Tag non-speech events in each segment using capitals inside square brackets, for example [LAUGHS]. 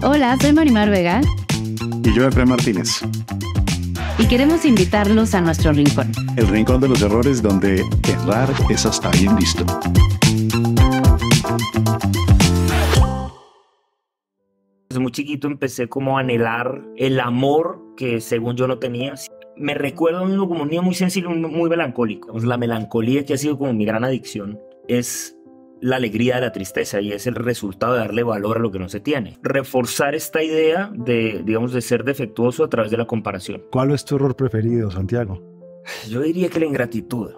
Hola, soy Marimar Vega. Y yo, Efraín Martínez. Y queremos invitarlos a nuestro rincón. El rincón de los errores donde errar es hasta bien visto. Desde muy chiquito empecé como a anhelar el amor que según yo no tenía me recuerdo a un, como un niño muy sencillo, muy melancólico. La melancolía que ha sido como mi gran adicción es la alegría de la tristeza y es el resultado de darle valor a lo que no se tiene. Reforzar esta idea de, digamos, de ser defectuoso a través de la comparación. ¿Cuál es tu error preferido, Santiago? Yo diría que la ingratitud,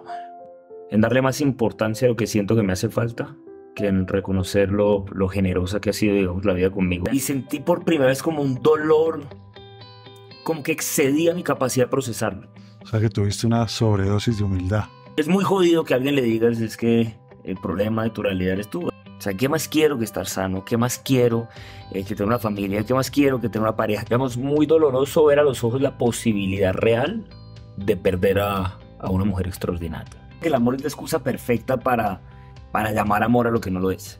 en darle más importancia a lo que siento que me hace falta que en reconocer lo, lo generosa que ha sido, digamos, la vida conmigo. Y sentí por primera vez como un dolor, como que excedía mi capacidad de procesarlo. O sea, que tuviste una sobredosis de humildad. Es muy jodido que alguien le digas, es que el problema de tu realidad eres tú. O sea, ¿qué más quiero que estar sano? ¿Qué más quiero eh, que tener una familia? ¿Qué más quiero que tener una pareja? Digamos, muy doloroso ver a los ojos la posibilidad real de perder a, a una mujer extraordinaria. El amor es la excusa perfecta para, para llamar amor a lo que no lo es.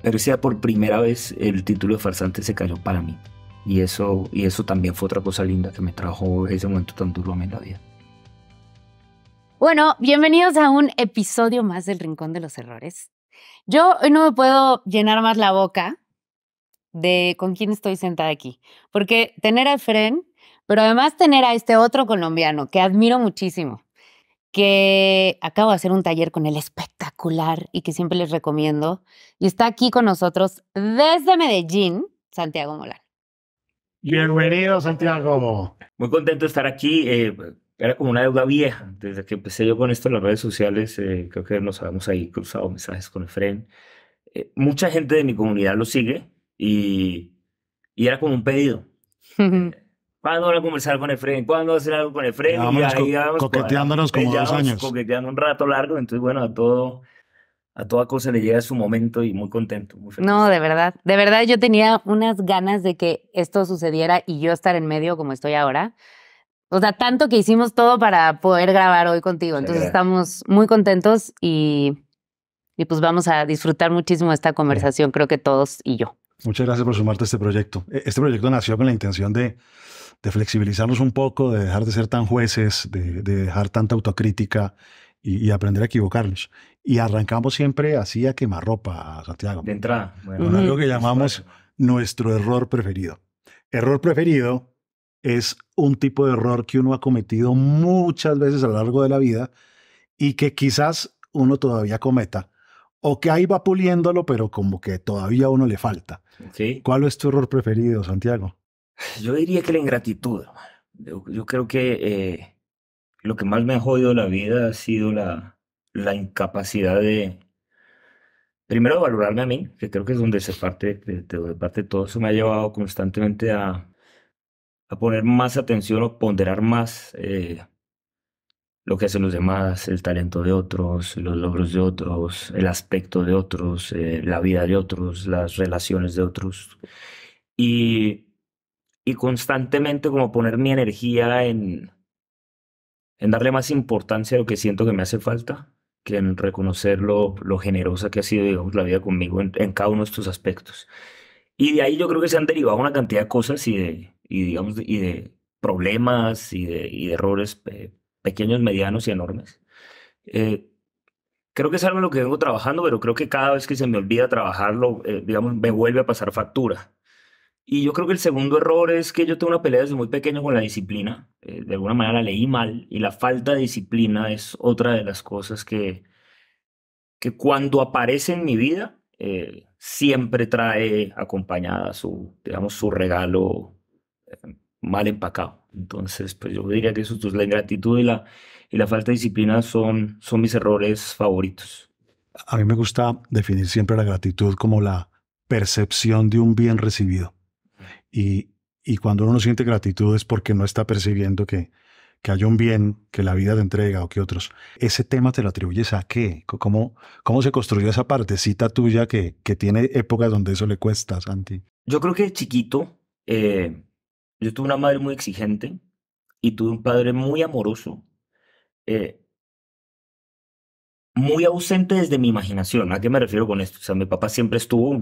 Pero sea por primera vez el título de farsante se cayó para mí. Y eso, y eso también fue otra cosa linda que me trajo ese momento tan duro a mí en la vida. Bueno, bienvenidos a un episodio más del Rincón de los Errores. Yo hoy no me puedo llenar más la boca de con quién estoy sentada aquí, porque tener a Efren, pero además tener a este otro colombiano que admiro muchísimo, que acabo de hacer un taller con él espectacular y que siempre les recomiendo, y está aquí con nosotros desde Medellín, Santiago Molar. Bienvenido, Santiago. Muy contento de estar aquí. Eh, era como una deuda vieja. Desde que empecé yo con esto en las redes sociales, eh, creo que nos habíamos ahí cruzado mensajes con Efren. Eh, mucha gente de mi comunidad lo sigue y, y era como un pedido. [LAUGHS] ¿Cuándo van a conversar con Efren? ¿Cuándo a hacer algo con Efren? y ahí co coqueteándonos como dos años. Coqueteando un rato largo, entonces bueno, a todo a toda cosa le llega su momento y muy contento. No, de verdad, de verdad yo tenía unas ganas de que esto sucediera y yo estar en medio como estoy ahora. O sea, tanto que hicimos todo para poder grabar hoy contigo. Entonces estamos muy contentos y, y pues vamos a disfrutar muchísimo esta conversación, creo que todos y yo. Muchas gracias por sumarte a este proyecto. E, este proyecto nació con la intención de, de flexibilizarnos un poco, de dejar de ser tan jueces, de, de dejar tanta autocrítica y, aprender a equivocarnos. Y arrancamos siempre así a quemarropa, Santiago. De entrada. Bueno. Con algo que llamamos pues, nuestro error preferido. Error preferido es un tipo de error que uno ha cometido muchas veces a lo largo de la vida y que quizás uno todavía cometa. O que ahí va puliéndolo, pero como que todavía a uno le falta. ¿Cuál es tu error preferido, Santiago? Yo diría que la ingratitud. Yo, creo que eh, lo que más me ha jodido la vida ha sido la, la incapacidad de, primero, valorarme a mí, que creo que es donde se parte, parte todo eso me ha llevado constantemente a, a poner más atención o ponderar más eh, lo que hacen los demás, el talento de otros, los logros de otros, el aspecto de otros, eh, la vida de otros, las relaciones de otros. Y, y constantemente como poner mi energía en, en darle más importancia a lo que siento que me hace falta, que en reconocer lo, generosa que ha sido, la vida conmigo en, en, cada uno de estos aspectos. Y de ahí yo creo que se han derivado una cantidad de cosas y de, y digamos, y de problemas y de, y errores pequeños, medianos y enormes. Eh, creo que es algo en lo que vengo trabajando, pero creo que cada vez que se me olvida trabajarlo, eh, digamos, me vuelve a pasar factura. Y yo creo que el segundo error es que yo tengo una pelea desde muy pequeño con la disciplina. Eh, de alguna manera la leí mal y la falta de disciplina es otra de las cosas que, que cuando aparece en mi vida siempre trae acompañada su, digamos, su regalo mal empacado. Entonces, pues yo diría que eso, es la ingratitud y la, la falta de disciplina son, son mis errores favoritos. A mí me gusta definir siempre la gratitud como la percepción de un bien recibido. Y, cuando uno no siente gratitud es porque no está percibiendo que, que un bien que la vida te entrega o que otros. ¿Ese tema te lo atribuyes a qué? ¿Cómo, cómo se construyó esa partecita tuya que, que tiene épocas donde eso le cuesta, Santi? Yo creo que chiquito eh, yo tuve una madre muy exigente y tuve un padre muy amoroso, eh, muy ausente desde mi imaginación. ¿A qué me refiero con esto? O sea, mi papá siempre estuvo,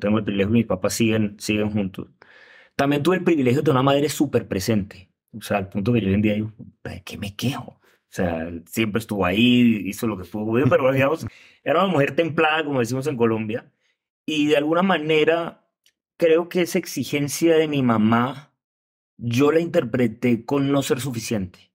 tengo el privilegio, mis papás siguen, siguen juntos. También tuve el privilegio de una madre súper presente, o sea, al punto que yo hoy en día digo, ¿de qué me quejo? O sea, siempre estuvo ahí, hizo lo que pudo, pero digamos, era una mujer templada, como decimos en Colombia, y de alguna manera creo que esa exigencia de mi mamá yo la interpreté con no ser suficiente.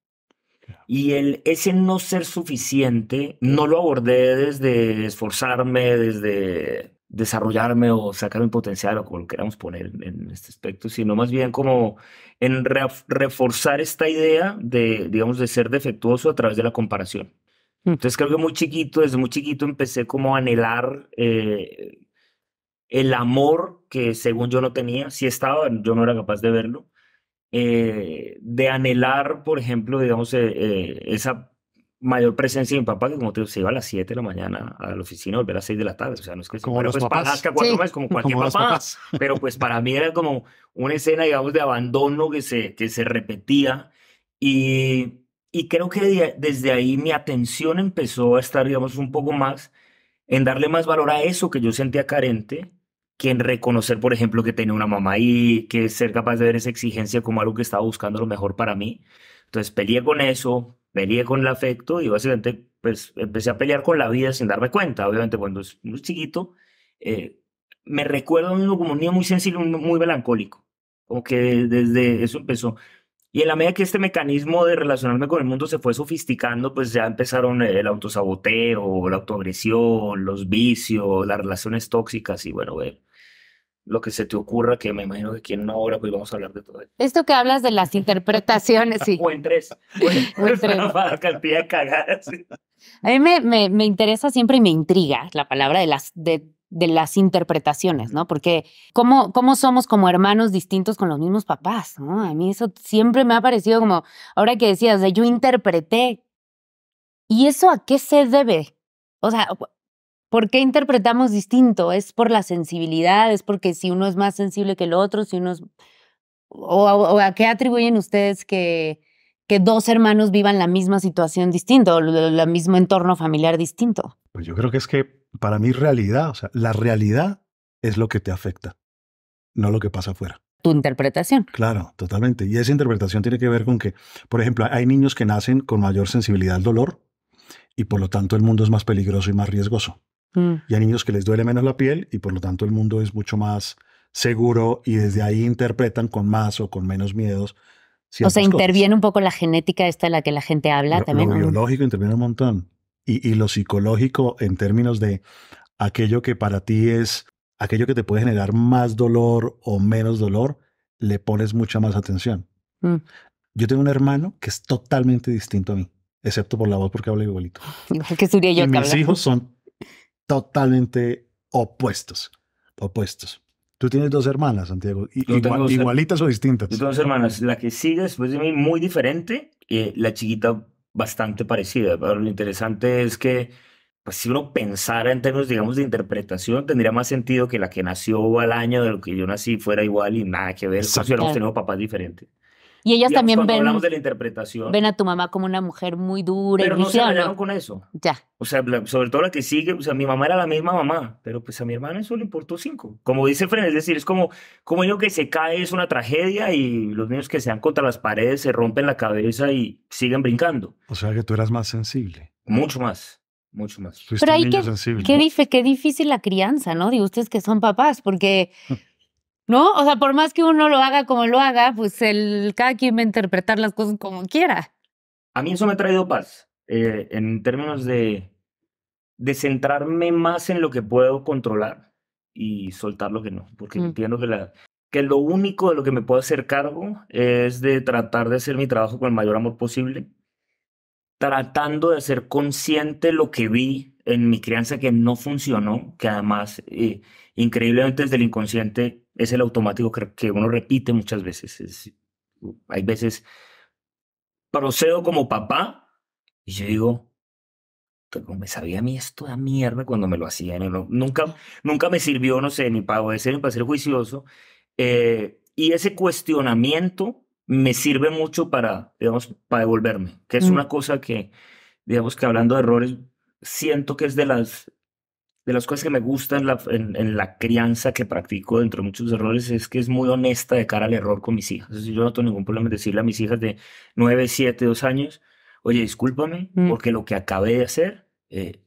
Y el, ese no ser suficiente no lo abordé desde esforzarme, desde desarrollarme o sacar mi potencial o como lo queramos poner en, este aspecto, sino más bien como en reforzar esta idea de, digamos, de ser defectuoso a través de la comparación. Hmm. Entonces creo que muy chiquito, desde muy chiquito empecé como a anhelar eh, el amor que según yo no tenía, si estaba, yo no era capaz de verlo, eh, de anhelar, por ejemplo, digamos, eh, eh, esa mayor presencia de mi papá, que como te digo, se iba a las 7 de la mañana a la oficina, volver a las 6 de la tarde. O sea, no es que como como cualquier papá. [LAUGHS] Pero pues para mí era como una escena, digamos, de abandono que se, que se repetía. Y, creo que desde ahí mi atención empezó a estar, digamos, un poco más en darle más valor a eso que yo sentía carente quien reconocer, por ejemplo, que tenía una mamá y que ser capaz de ver esa exigencia como algo que estaba buscando lo mejor para mí. Entonces peleé con eso, peleé con el afecto y básicamente pues, empecé a pelear con la vida sin darme cuenta. Obviamente cuando es muy chiquito, eh, me recuerdo a mí como un niño muy sensible, muy melancólico. Como que desde eso empezó. Y en la medida que este mecanismo de relacionarme con el mundo se fue sofisticando, pues ya empezaron el autosaboteo, la autoagresión, los vicios, las relaciones tóxicas y bueno, ver lo que se te ocurra, que me imagino que aquí en una hora pues vamos a hablar de todo esto. que hablas de las interpretaciones, sí. [LAUGHS] o en tres. O en, [LAUGHS] tres. [LAUGHS] A mí me, interesa siempre y me intriga la palabra de las, las interpretaciones, ¿no? Porque ¿cómo, cómo somos como hermanos distintos con los mismos papás, ¿no? A mí eso siempre me ha parecido como, ahora que decías, de yo interpreté. ¿Y eso a qué se debe? O sea, ¿Por qué interpretamos distinto? Es por la sensibilidad, es porque si uno es más sensible que el otro, si uno ¿O, a qué atribuyen ustedes que, que dos hermanos vivan la misma situación distinto, el mismo entorno familiar distinto? Pues yo creo que es que para mí realidad, o sea, la realidad es lo que te afecta, no lo que pasa afuera. Tu interpretación. Claro, totalmente. Y esa interpretación tiene que ver con que, por ejemplo, hay niños que nacen con mayor sensibilidad al dolor y por lo tanto el mundo es más peligroso y más riesgoso. Mm. Y a niños que les duele menos la piel y por lo tanto el mundo es mucho más seguro y desde ahí interpretan con más o con menos miedos. O sea, interviene un poco la genética esta de la que la gente habla también. Lo biológico interviene un montón. Y, y lo psicológico en términos de aquello que para ti es, aquello que te puede generar más dolor o menos dolor, le pones mucha más atención. Mm. Yo tengo un hermano que es totalmente distinto a mí, excepto por la voz porque habla igualito. [LAUGHS] Y mis hijos son totalmente opuestos. Opuestos. Tú tienes dos hermanas, Santiago, igualitas o distintas. Dos hermanas. La que sigue después de mí, muy diferente. y la chiquita, bastante parecida. Pero lo interesante es que, pues, si uno pensara en términos, digamos, de interpretación, tendría más sentido que la que nació al año de lo que yo nací fuera igual y nada que ver. Si hubiéramos tenido papás diferentes. Y ellas también ven. de la interpretación. Ven a tu mamá como una mujer muy dura pero no se con eso. Ya. O sea, sobre todo la que sigue, o sea, mi mamá era la misma mamá, pero pues a mi hermana eso le importó cinco. Como dice Fren, es decir, es como, como que se cae es una tragedia y los niños que se dan contra las paredes se rompen la cabeza y siguen brincando. O sea, que tú eras más sensible. Mucho más mucho más. Pero hay qué, qué, qué, difícil la crianza, ¿no? Digo, ustedes que son papás, porque [LAUGHS] ¿no? O sea, por más que uno lo haga como lo haga, pues el, cada quien va a interpretar las cosas como quiera. A mí eso me ha traído paz, eh, en términos de, de centrarme más en lo que puedo controlar y soltar lo que no, porque mm. entiendo que, que lo único de lo que me puedo hacer cargo es de tratar de hacer mi trabajo con el mayor amor posible, tratando de ser consciente lo que vi en mi crianza que no funcionó, que además eh, increíblemente desde el inconsciente es el automático que, que uno repite muchas veces. hay veces procedo como papá y yo digo, ¿cómo me sabía a mí esto de mierda cuando me lo hacían? nunca, nunca me sirvió, no sé, ni para obedecer, ni para ser juicioso. Eh, y ese cuestionamiento me sirve mucho para, digamos, para devolverme, que es mm. una cosa que, digamos, que hablando de errores, siento que es de las, de las cosas que me gustan en la, en, en la crianza que practico dentro de muchos errores, es que es muy honesta de cara al error con mis hijas. yo no tengo ningún problema en decirle a mis hijas de 9, 7, 2 años, oye, discúlpame, mm. porque lo que acabé de hacer eh,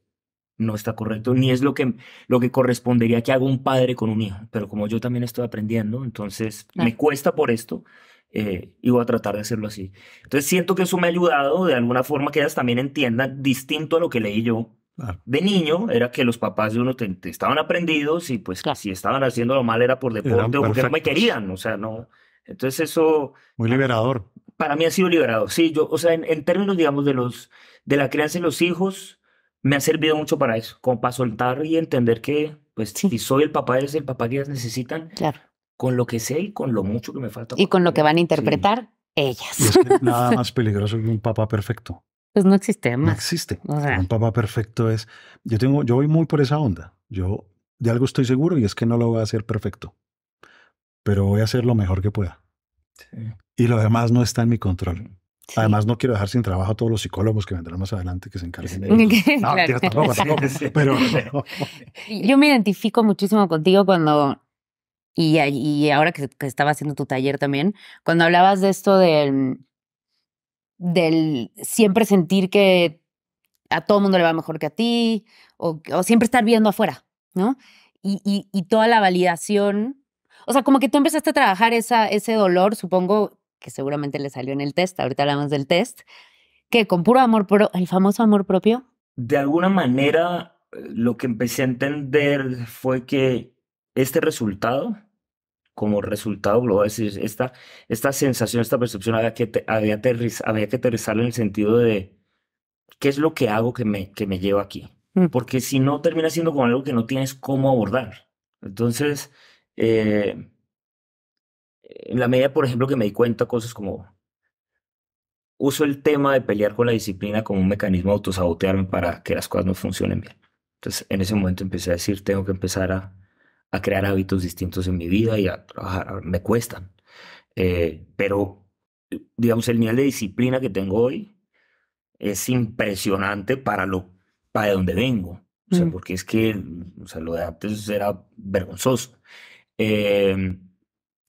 no está correcto, ni es lo que, lo que correspondería que haga un padre con un hijo. Pero como yo también estoy aprendiendo, entonces me cuesta por esto, eh, y voy a tratar de hacerlo así. Entonces siento que eso me ha ayudado de alguna forma que ellas también entiendan, distinto a lo que leí yo. De niño era que los papás de uno estaban aprendidos y pues si estaban haciendo lo mal era por deporte o porque no me querían, o sea, no. Entonces eso... Muy liberador. Para mí ha sido liberador, sí. Yo, o sea, en, términos, digamos, de, los, de la crianza de los hijos, me ha servido mucho para eso, como para soltar y entender que, pues, si soy el papá, es el papá que ellas necesitan. Claro con lo que sé y con lo mucho que me falta. Y con lo que van a interpretar ellas. nada [LAUGHS] más peligroso que un papá perfecto. Pues no existe más. No existe. Un papá perfecto es. Yo tengo, yo voy muy por esa onda. Yo de algo estoy seguro y es que no lo voy a hacer perfecto. Pero voy a hacer lo mejor que pueda. Y lo demás no está en mi control. Además, no quiero dejar sin trabajo a todos los psicólogos que vendrán más adelante que se encarguen de ellos. No, pero, Yo me identifico muchísimo contigo cuando y, ahora que, estaba haciendo tu taller también, cuando hablabas de esto del, del siempre sentir que a todo mundo le va mejor que a ti, o, siempre estar viendo afuera, ¿no? Y, toda la validación. O sea, como que tú empezaste a trabajar esa, ese dolor, supongo que seguramente le salió en el test, ahorita hablamos del test, que con puro amor, propio, el famoso amor propio. De alguna manera, eh, lo que empecé a entender fue que este resultado, como resultado global, a decir, esta, esta sensación, esta percepción había que, te, había, había que en el sentido de qué es lo que hago que me, que me lleva aquí. Mm. Porque si no, termina siendo como algo que no tienes cómo abordar. Entonces, eh, en la medida, por ejemplo, que me di cuenta cosas como uso el tema de pelear con la disciplina como un mecanismo de autosabotearme para que las cosas no funcionen bien. Entonces, en ese momento empecé a decir, tengo que empezar a a crear hábitos distintos en mi vida y a trabajar. Me cuestan. Eh, pero, digamos, el nivel de disciplina que tengo hoy es impresionante para, lo, para de donde vengo. O sea, mm. porque es que lo de antes era vergonzoso. Em,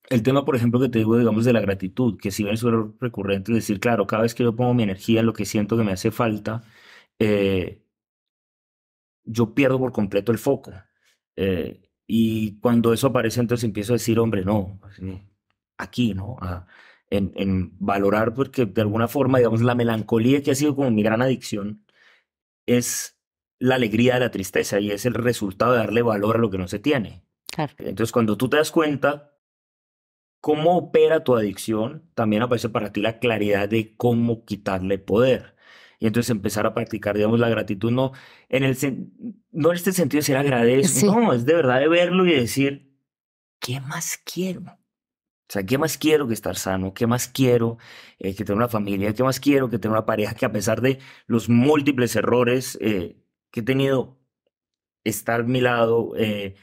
el tema, por ejemplo, que te digo, digamos, de la gratitud, que si bien es recurrente, es decir, claro, cada vez que yo pongo mi energía en lo que siento que me hace falta, eh, yo pierdo por completo el foco. Eh, y cuando eso aparece, entonces empiezo a decir, hombre, no, ah, aquí, ¿no? Ah, en, en, valorar, porque de alguna forma, digamos, la melancolía que ha sido como mi gran adicción es la alegría de la tristeza y es el resultado de darle valor a lo que no se tiene. Entonces, cuando tú te das cuenta cómo opera tu adicción, también aparece para ti la claridad de cómo quitarle poder y entonces empezar a practicar, digamos, la gratitud, no en el no en este sentido de ser agradecido, no, es de verdad de verlo y decir, ¿qué más quiero? O sea, ¿qué más quiero que estar sano? ¿Qué más quiero eh, que tener una familia? ¿Qué más quiero que tener una pareja que a pesar de los múltiples errores eh, que he tenido, estar a mi lado? Eh,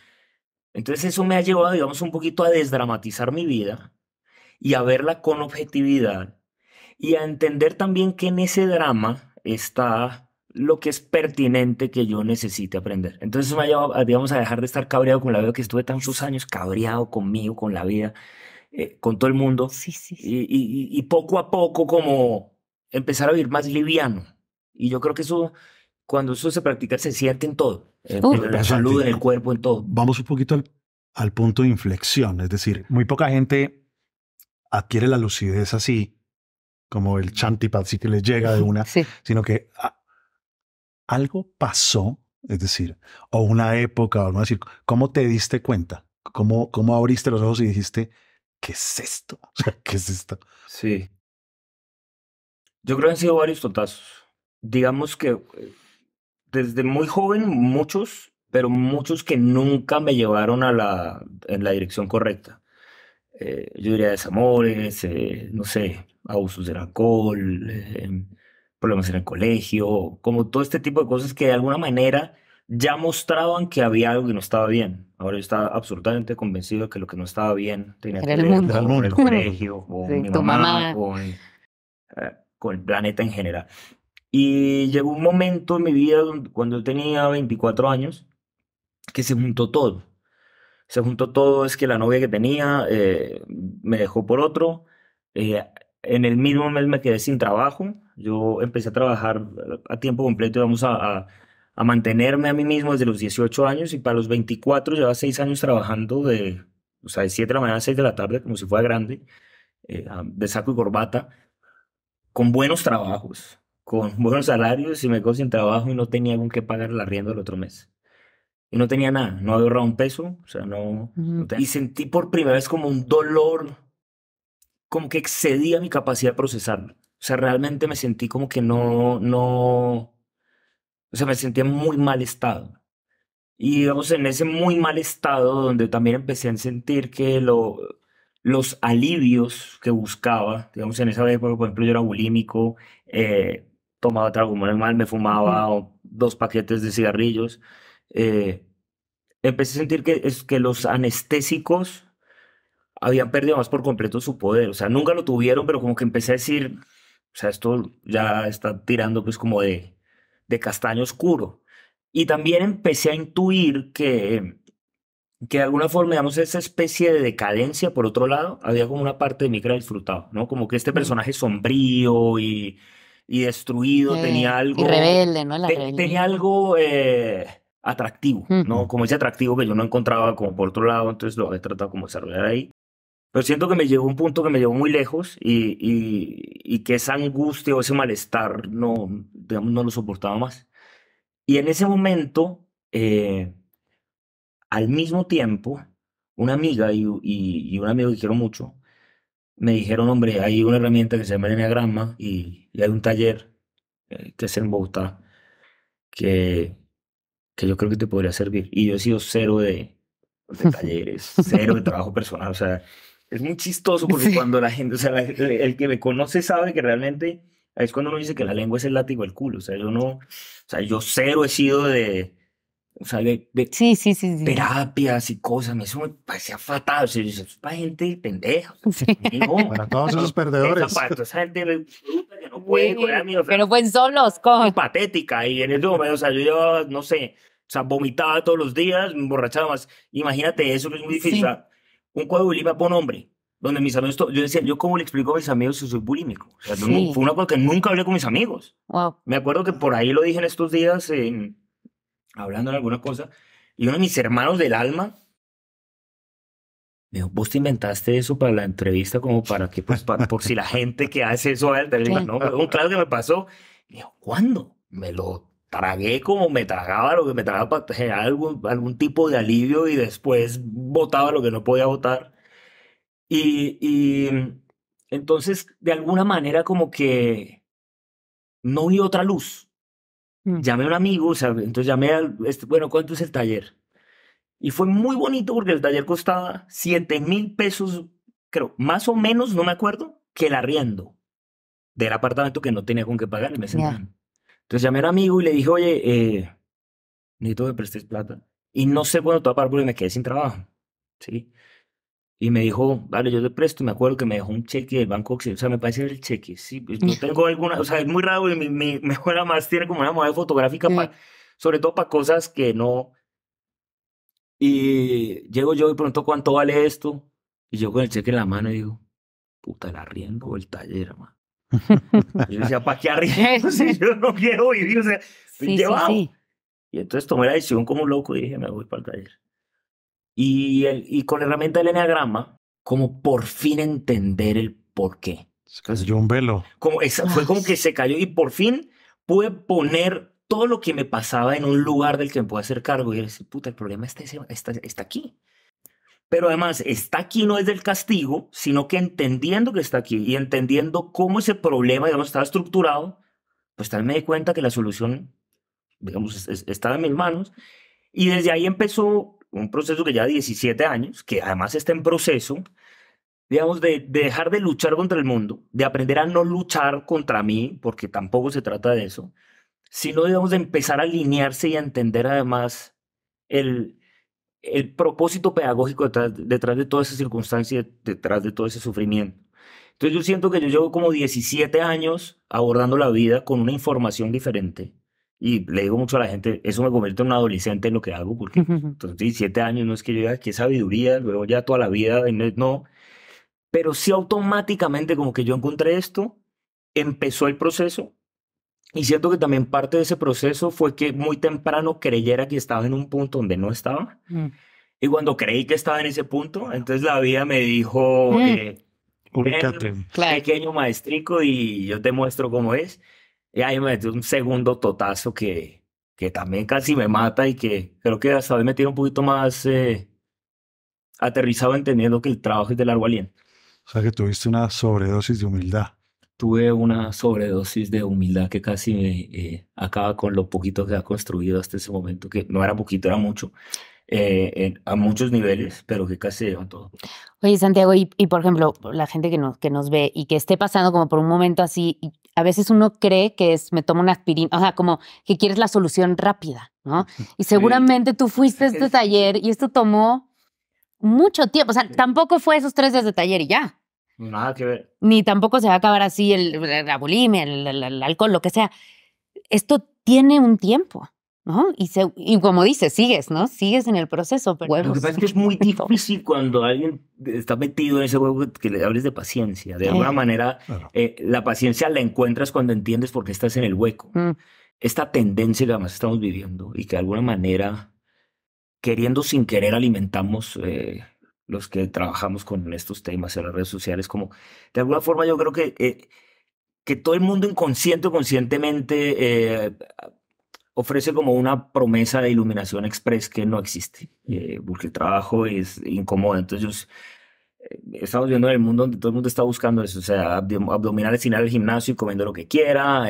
entonces eso me ha llevado, digamos, un poquito a desdramatizar mi vida y a verla con objetividad y a entender también que en ese drama está lo que es pertinente que yo necesite aprender. Entonces me a dejar de estar cabreado con la vida, que estuve tantos años cabreado conmigo, con la vida, eh, con todo el mundo. Sí, sí, Y, poco a poco como empezar a vivir más liviano. Y yo creo que eso, cuando eso se practica, se siente en todo. en la salud, en el cuerpo, en todo. Vamos un poquito al punto de inflexión. Es decir, muy poca gente adquiere la lucidez así como el chantipad, si que les llega de una, sino que ah, algo pasó, es decir, o una época, o a decir, ¿cómo te diste cuenta? ¿Cómo, ¿Cómo abriste los ojos y dijiste, ¿qué es esto? [LAUGHS] O sea, ¿qué es esto? Sí. Yo creo que han sido varios totazos. Digamos que eh, desde muy joven, muchos, pero muchos que nunca me llevaron a la, en la dirección correcta. Eh, yo diría desamores, eh, no sé, abusos del alcohol, eh, problemas en el colegio, como todo este tipo de cosas que de alguna manera ya mostraban que había algo que no estaba bien. Ahora yo estaba absolutamente convencido de que lo que no estaba bien tenía que ver con el, colegio, [LAUGHS] con mi mamá, eh, Con, el planeta en general. Y llegó un momento en mi vida cuando yo tenía 24 años que se juntó todo. Se juntó todo, es que la novia que tenía eh, me dejó por otro, en el mismo mes me quedé sin trabajo. Yo empecé a trabajar a tiempo completo, vamos a, a, mantenerme a mí mismo desde los 18 años y para los 24 llevaba 6 años trabajando de, o sea, de 7 de la mañana a 6 de la tarde, como si fuera grande, eh, de saco y corbata, con buenos trabajos, con [LAUGHS] buenos salarios y me quedé sin trabajo y no tenía con qué pagar la rienda el otro mes y no tenía nada, no había ahorrado un peso, o sea, no, y sentí por primera vez como un dolor como que excedía mi capacidad de procesarlo. O sea, realmente me sentí como que no, no, o sea, me sentía muy mal estado. Y digamos, en ese muy mal estado donde también empecé a sentir que lo, los alivios que buscaba, digamos, en esa época, por ejemplo, yo era bulímico, eh, tomaba trago mal, me fumaba dos paquetes de cigarrillos, eh, empecé a sentir que, es, que los anestésicos habían perdido más por completo su poder. O sea, nunca lo tuvieron, pero como que empecé a decir, o sea, esto ya está tirando pues como de, de castaño oscuro. Y también empecé a intuir que, que de alguna forma, digamos, esa especie de decadencia, por otro lado, había como una parte de mí que era disfrutado, ¿no? Como que este mm. personaje sombrío y, y destruido tenía algo... Y rebelde, ¿no? tenía algo... Eh, atractivo, mm. ¿no? Como ese atractivo que yo no encontraba como por otro lado, entonces lo he tratado como desarrollar ahí. Pero siento que me llegó un punto que me llegó muy lejos y, y, y que esa angustia o ese malestar no, digamos, no lo soportaba más. Y en ese momento, eh, al mismo tiempo, una amiga y, y, un amigo que quiero mucho me dijeron, hombre, hay una herramienta que se llama Enneagrama y, hay un taller eh, que es en Bogotá que, que yo creo que te podría servir. Y yo he sido cero de, de [LAUGHS] talleres, cero de trabajo personal. O sea, es muy chistoso porque cuando la gente, o sea, el que me conoce sabe que realmente es cuando uno dice que la lengua es el látigo del culo. O sea, yo no, o sea, yo cero he sido de, o sea, de, sí, sí, terapias y cosas. Eso me parecía fatal. O sea, eso es para gente pendeja. para todos esos perdedores. esa gente que no puede Pero pues solos solos, Patética. Y en el momento, o sea, yo no sé, o sea, vomitaba todos los días, me emborrachaba más. Imagínate, eso es muy difícil un cuadro de por hombre, donde mis amigos, yo decía, yo cómo le explico a mis amigos si soy bulímico. Fue una cosa que nunca hablé con mis amigos. Me acuerdo que por ahí lo dije en estos días, hablando de alguna cosa, y uno de mis hermanos del alma me dijo, vos te inventaste eso para la entrevista como para que, pues, por si la gente que hace eso, a él, no, un claro que me pasó. Me dijo, ¿cuándo? Me lo tragué como me tragaba lo que me tragaba para generar algún, algún tipo de alivio y después votaba lo que no podía votar. Y, y entonces, de alguna manera, como que no vi otra luz. Hmm. Llamé a un amigo, o sea, entonces llamé al, este, bueno, ¿cuánto es el taller? Y fue muy bonito porque el taller costaba 7 mil pesos, creo, más o menos, no me acuerdo, que el arriendo del apartamento que no tenía con qué pagar y me sentaron. Entonces llamé a un amigo y le dije, oye, eh, necesito que prestes plata. Y no sé cuándo te va a me quedé sin trabajo. ¿Sí? Y me dijo, dale, yo te presto. Y me acuerdo que me dejó un cheque del Banco Occidental. O sea, me parece el cheque. Sí, pues no [LAUGHS] tengo alguna. O sea, es muy raro. Y mi, mi más, tiene como una moda fotográfica, para, sobre todo para cosas que no. Y llego yo y pronto, ¿cuánto vale esto? Y yo con el cheque en la mano y digo, puta, la riendo el taller, hermano. [LAUGHS] yo decía, ¿para qué arriba [LAUGHS] yo no quiero vivir? O sea, Y entonces tomé la decisión como un loco y dije, me voy para el taller. Y, el, y con la herramienta del enneagrama, como por fin entender el por qué. un velo. Como, fue como que se cayó y por fin pude poner todo lo que me pasaba en un lugar del que me pude hacer cargo. Y yo puta, el problema está, está, está aquí pero además está aquí no es del castigo, sino que entendiendo que está aquí y entendiendo cómo ese problema, digamos, está estructurado, pues también me di cuenta que la solución, digamos, estaba en mis manos. Y desde ahí empezó un proceso que ya 17 años, que además está en proceso, digamos, de, de, dejar de luchar contra el mundo, de aprender a no luchar contra mí, porque tampoco se trata de eso, sino, digamos, de empezar a alinearse y a entender además el, el propósito pedagógico detrás, detrás de toda esa circunstancia, detrás de todo ese sufrimiento. Entonces yo siento que yo llevo como 17 años abordando la vida con una información diferente. Y le digo mucho a la gente, eso me convierte en un adolescente en lo que hago, porque pues, entonces 17 años no es que yo diga, qué sabiduría, luego ya toda la vida, no. Pero sí automáticamente como que yo encontré esto, empezó el proceso y siento que también parte de ese proceso fue que muy temprano creyera que estaba en un punto donde no estaba. Mm. Y cuando creí que estaba en ese punto, entonces la vida me dijo, mm. eh, pequeño maestrico y yo te muestro cómo es. Y ahí me dio un segundo totazo que, que también casi me mata y que creo que hasta hoy me tiene un poquito más eh, aterrizado entendiendo que el trabajo es de largo aliento. O sea que tuviste una sobredosis de humildad tuve una sobredosis de humildad que casi me eh, acaba con lo poquito que ha construido hasta ese momento, que no era poquito, era mucho. Eh, a muchos niveles, pero que casi lleva todo. Oye, Santiago, y, por ejemplo, la gente que nos, que nos ve y que esté pasando como por un momento así, a veces uno cree que es, me tomo una aspirina, o sea, como que quieres la solución rápida, ¿no? [LAUGHS] Y seguramente tú fuiste a este [LAUGHS] taller y esto tomó mucho tiempo, o sea, tampoco fue esos tres días de taller y ya. Nada que ver. Ni tampoco se va a acabar así el, la bulimia, el, alcohol, lo que sea. Esto tiene un tiempo. ¿no? Y, y como dices, sigues, ¿no? Sigues en el proceso. Pero Lo que pasa es que es [LAUGHS] muy difícil cuando alguien está metido en ese hueco que le hables de paciencia. De alguna manera, eh, la paciencia la encuentras cuando entiendes por qué estás en el hueco. Mm. Esta tendencia que además estamos viviendo y que de alguna manera, queriendo sin querer, alimentamos eh, los que trabajamos con estos temas en las redes sociales, como de alguna forma yo creo que, eh, que todo el mundo inconsciente o conscientemente eh, ofrece como una promesa de iluminación express que no existe, eh, porque el trabajo es incómodo. Entonces, estamos viendo en el mundo donde todo el mundo está buscando eso, o sea, abdominales sin ir al gimnasio y comiendo lo que quiera,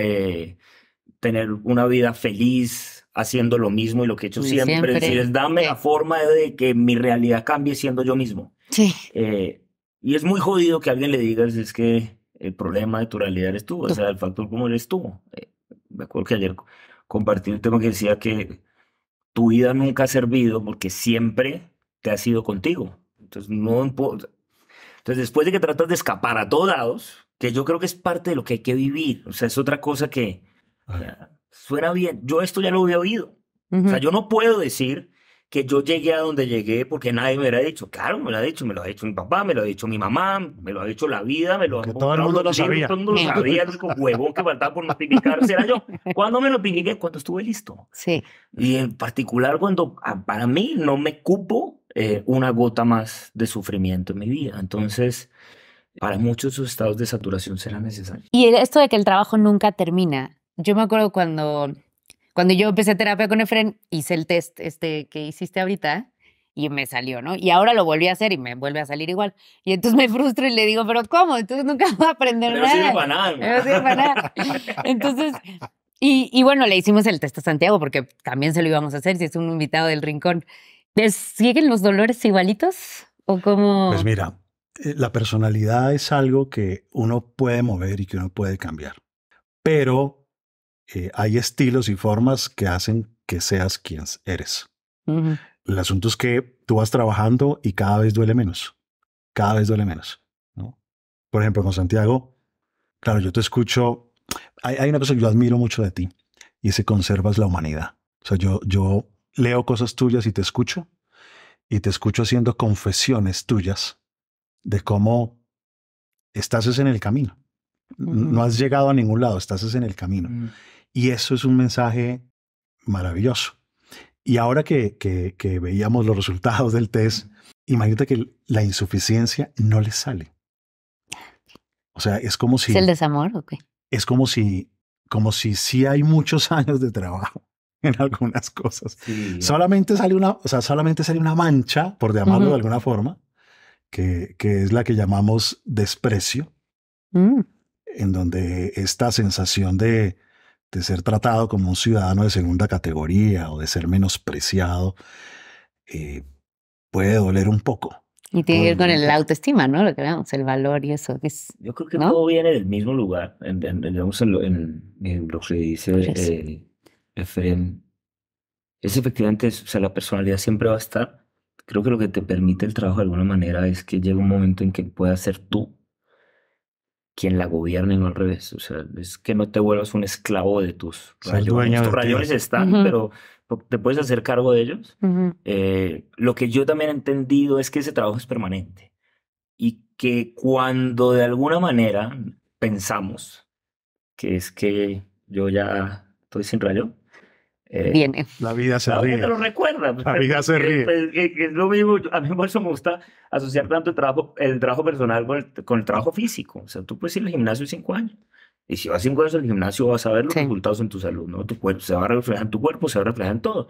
tener una vida feliz, haciendo lo mismo y lo que he hecho siempre. Es decir, dame la forma de que mi realidad cambie siendo yo mismo. Sí. Eh, y es muy jodido que alguien le diga, es que el problema de tu realidad eres tú, o sea, el factor como eres tú. Eh, me acuerdo que ayer compartí un tema que decía que tu vida nunca ha servido porque siempre te ha sido contigo. Entonces, no Entonces, después de que tratas de escapar a todos lados, que yo creo que es parte de lo que hay que vivir, o sea, es otra cosa que suena bien. Yo esto ya lo había oído. O sea, yo no puedo decir que yo llegué a donde llegué porque nadie me lo ha dicho. Claro, me lo ha dicho, me lo ha dicho mi papá, me lo ha dicho mi mamá, me lo ha dicho la vida, me lo ha dicho todo el mundo lo sabía. Todo el mundo lo [LAUGHS] sabía, el huevón que faltaba por notificarse era yo. Cuando me lo piqué, cuando estuve listo. Sí. Y en particular cuando para mí no me cupo eh, una gota más de sufrimiento en mi vida. Entonces, para muchos sus estados de saturación será necesario. Y esto de que el trabajo nunca termina, yo me acuerdo cuando, cuando yo empecé terapia con Efren, hice el test este que hiciste ahorita y me salió, ¿no? Y ahora lo volví a hacer y me vuelve a salir igual. Y entonces me frustro y le digo, ¿pero cómo? Entonces nunca voy a aprender nada. Me para nada. Pero para nada. Entonces, y, y, bueno, le hicimos el test a Santiago porque también se lo íbamos a hacer si es un invitado del rincón. ¿Siguen los dolores igualitos o cómo? Pues mira, eh, la personalidad es algo que uno puede mover y que uno puede cambiar. Pero eh, hay estilos y formas que hacen que seas quien eres. El asunto es que tú vas trabajando y cada vez duele menos. Cada vez duele menos. Por ejemplo, con Santiago, claro, yo te escucho. Hay, una cosa que yo admiro mucho de ti y es que conservas la humanidad. O sea, yo, yo leo cosas tuyas y te escucho y te escucho haciendo confesiones tuyas de cómo estás en el camino. No has llegado a ningún lado, estás en el camino. Mm. Y eso es un mensaje maravilloso. Y ahora que, que, veíamos los resultados del test, imagínate que la insuficiencia no le sale. O sea, es como si... ¿Es el desamor o qué? Es como si, como si sí hay muchos [LAUGHS] años de trabajo en algunas cosas. Solamente sale una, o sea, solamente sale una mancha, por llamarlo de alguna forma, que, que, es la que llamamos desprecio, mm. en donde esta sensación de, de ser tratado como un ciudadano de segunda categoría o de ser menospreciado, eh, puede doler un poco. Y tiene que ver con la autoestima, ¿no? Lo que vemos, el valor y eso. Yo creo que todo viene del mismo lugar, en, en, lo que dice eh, Es efectivamente, o sea, la personalidad siempre va a estar. Creo que lo que te permite el trabajo de alguna manera es que llega un momento en que puedas ser tú quien la gobierne, no al revés. O sea, es que no te vuelvas un esclavo de tus rayones. Tus rayones están, pero te puedes hacer cargo de ellos. Eh, lo que yo también he entendido es que ese trabajo es permanente y que cuando de alguna manera pensamos que es que yo ya estoy sin rayo, eh, viene. La vida se ríe. lo recuerda. La vida se ríe. Pues, lo a mí por eso me gusta asociar tanto el trabajo, el trabajo personal con el, trabajo físico. O sea, tú puedes ir al gimnasio cinco años. Y si vas cinco años al gimnasio vas a ver los resultados en tu salud, ¿no? Tu cuerpo se va a reflejar en tu cuerpo, se va a reflejar en todo.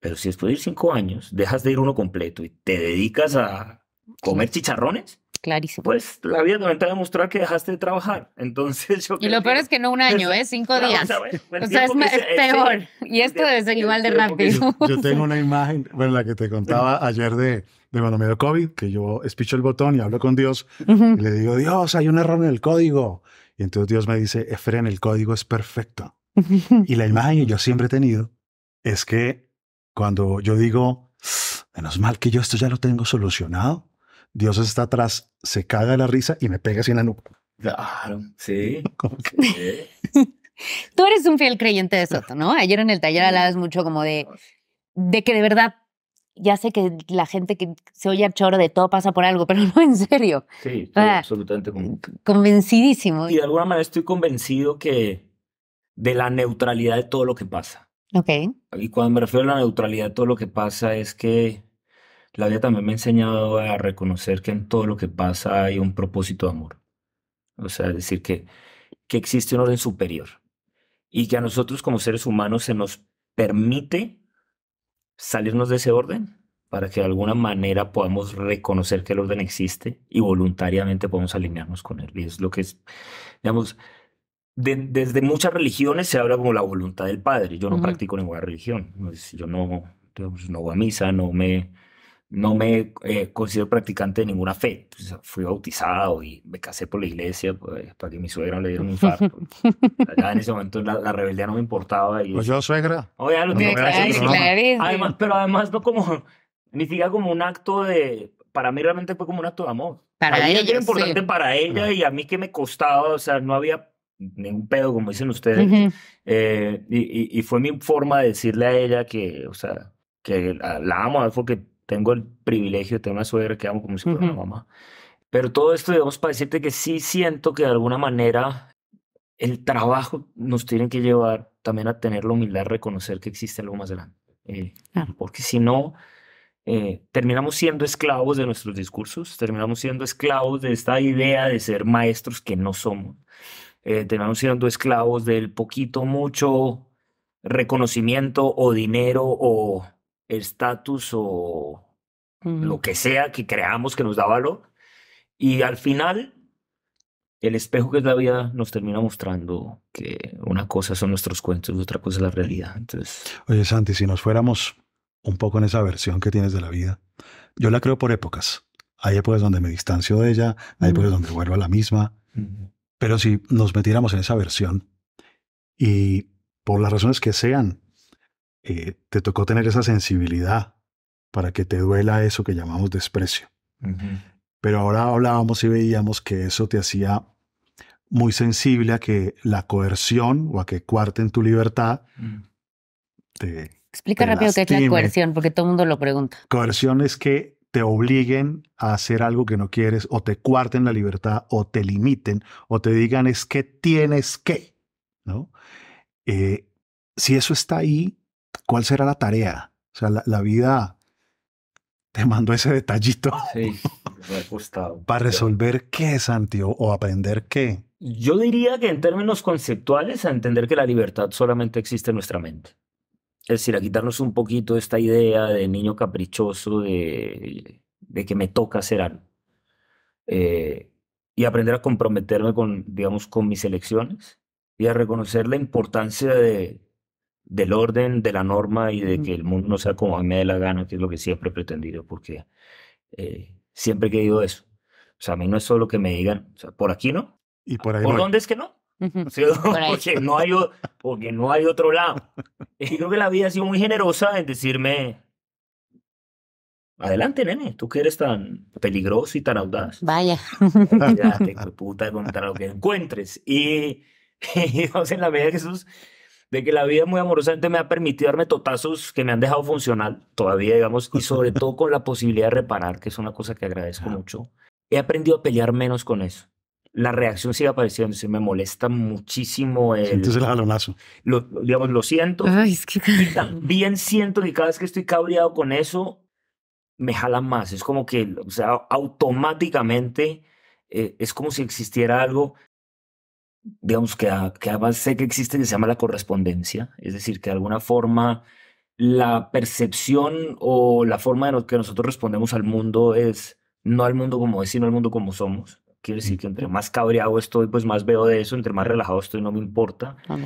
Pero si después de ir cinco años dejas de ir uno completo y te dedicas a comer chicharrones, Clarísimo. Pues la vida también te va a demostrar que dejaste de trabajar. Entonces yo... Y lo peor es que no un pues, año, es, ¿eh? Cinco días. O sea, es, eh, peor. y esto debe ser igual de rápido. Yo, tengo una imagen, bueno, la que te contaba ayer de, cuando me dio COVID, que yo espicho el botón y hablo con Dios le digo, Dios, hay un error en el código. Y entonces Dios me dice, Efren, el código es perfecto. [LAUGHS] Y la imagen que yo siempre he tenido es que cuando yo digo, menos mal que yo esto ya lo tengo solucionado, Dios está atrás, se caga de la risa y me pega así en la nuca. Claro, sí. [LAUGHS] Que? [LAUGHS] Tú eres un fiel creyente de Soto, ¿no? Ayer en el taller hablabas mucho como de, de que de verdad, ya sé que la gente que se oye a choro de todo pasa por algo, [LAUGHS] pero no en serio. Sí, estoy absolutamente mm, Convencidísimo. Y de alguna manera estoy convencido que de la neutralidad de todo lo que pasa. Ok. Y cuando me refiero a la neutralidad de todo lo que pasa es que la vida también me ha enseñado a reconocer que en todo lo que pasa hay un propósito de amor. O sea, es decir, que, que existe un orden superior y que a nosotros como seres humanos se nos permite salirnos de ese orden para que de alguna manera podamos reconocer que el orden existe y voluntariamente podamos alinearnos con él. Y es lo que es, digamos, desde muchas religiones se habla como la voluntad del Padre. Yo no practico ninguna religión. Pues, yo no, no voy a misa, no me no me eh, considero practicante de ninguna fe. fui bautizado y me casé por la iglesia pues, para que mi suegra le diera un infarto. en ese momento la, la, rebeldía no me importaba. Y... Pues yo, suegra. Oh, no, tiene Además, pero además no como, ni siquiera como un acto de, para mí realmente fue como un acto de amor. Para ella. Era importante para ella y a mí que me costaba, o sea, no había ningún pedo, como dicen ustedes. Eh, y, y, y fue mi forma de decirle a ella que, o sea, que la amo, porque tengo el privilegio, de tener una suegra que amo como si fuera una mamá. Pero todo esto, digamos, para decirte que sí siento que de alguna manera el trabajo nos tiene que llevar también a tener la humildad de reconocer que existe algo más grande. Eh, porque si no, eh, terminamos siendo esclavos de nuestros discursos, terminamos siendo esclavos de esta idea de ser maestros que no somos, eh, terminamos siendo esclavos del poquito, mucho reconocimiento o dinero o estatus o lo que sea que creamos que nos da valor. Y al final, el espejo que es la vida nos termina mostrando que una cosa son nuestros cuentos, y otra cosa es la realidad. Entonces... Oye, Santi, si nos fuéramos un poco en esa versión que tienes de la vida, yo la creo por épocas. Hay épocas donde me distancio de ella, hay épocas donde vuelvo a la misma. Pero si nos metiéramos en esa versión y por las razones que sean, eh, te tocó tener esa sensibilidad para que te duela eso que llamamos desprecio. Pero ahora hablábamos y veíamos que eso te hacía muy sensible a que la coerción o a que cuarten tu libertad mm. te, Explica rápido qué es la coerción, porque todo el mundo lo pregunta. Coerción es que te obliguen a hacer algo que no quieres o te cuarten la libertad o te limiten o te digan es que tienes que, ¿no? Eh, si eso está ahí, ¿Cuál será la tarea? O sea, la, vida te mandó ese detallito. Sí, me ha [LAUGHS] ¿Para resolver qué, Santi? O, aprender qué? Yo diría que en términos conceptuales, a entender que la libertad solamente existe en nuestra mente. Es decir, a quitarnos un poquito esta idea de niño caprichoso, de, de que me toca ser algo. Eh, y aprender a comprometerme con, digamos, con mis elecciones y a reconocer la importancia de, del orden, de la norma y de que el mundo no sea como a mí me dé la gana, que es lo que siempre he pretendido, porque eh, siempre he querido eso. O sea, a mí no es solo que me digan, o sea, por aquí no. ¿Y ah, por ahí ¿Por dónde es que no? [LAUGHS] porque, no hay, no hay otro lado. Y creo que la vida ha sido muy generosa en decirme, adelante, nene, tú que eres tan peligroso y tan audaz. Vaya. Ya, te [LAUGHS] puta contar lo que encuentres. Y, [LAUGHS] y en la vida de Jesús de que la vida muy amorosamente me ha permitido darme totazos que me han dejado funcional todavía, digamos, y sobre todo con la posibilidad de reparar, que es una cosa que agradezco mucho. He aprendido a pelear menos con eso. La reacción sigue apareciendo, se me molesta muchísimo. El, Sientes el jalonazo. Lo, digamos, lo siento. Ay, es que... Y también siento que cada vez que estoy cabreado con eso, me jala más. Es como que, o sea, automáticamente eh, es como si existiera algo digamos, que, a, ah, que que existe que se llama la correspondencia, es decir, que de alguna forma la percepción o la forma en que nosotros respondemos al mundo es no al mundo como es, sino al mundo como somos. Quiere decir que entre más cabreado estoy, pues más veo de eso, entre más relajado estoy, no me importa. Ah,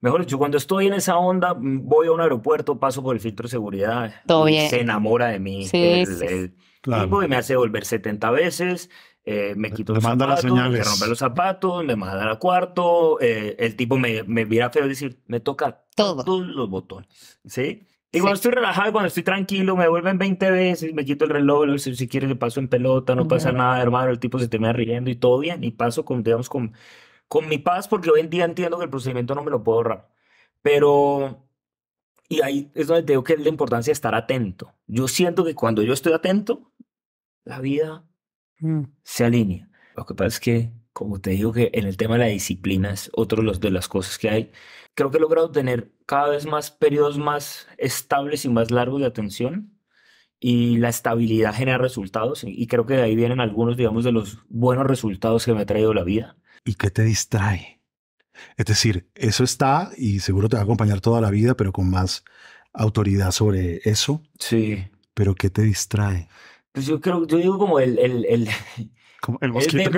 Mejor dicho, cuando estoy en esa onda, mm, voy a un aeropuerto, paso por el filtro de seguridad, Todo bien. se enamora de mí. Sí, sí. Claro. Y me hace volver 70 veces eh, me quito los manda zapatos, las me rompe los zapatos, me manda al cuarto, eh, el tipo me, me mira feo y decir, me toca todos los botones, ¿sí? Y cuando estoy relajado, cuando estoy tranquilo, me vuelven 20 veces, me quito el reloj, si, quieres le paso en pelota, no pasa nada, hermano, el tipo se termina riendo y todo bien, y paso con, digamos, con, con mi paz, porque hoy en día entiendo que el procedimiento no me lo puedo ahorrar. Pero, y ahí es donde tengo que la importancia de estar atento. Yo siento que cuando yo estoy atento, la vida Mm. se alinea. Lo que pasa es que, como te digo, que en el tema de la disciplina es otro de las cosas que hay. Creo que he logrado tener cada vez más periodos más estables y más largos de atención y la estabilidad genera resultados y creo que de ahí vienen algunos, digamos, de los buenos resultados que me ha traído la vida. ¿Y qué te distrae? Es decir, eso está y seguro te va a acompañar toda la vida, pero con más autoridad sobre eso. Sí. Pero ¿qué te distrae? Pues yo creo, yo digo como el, el, el, el, el demonio, que el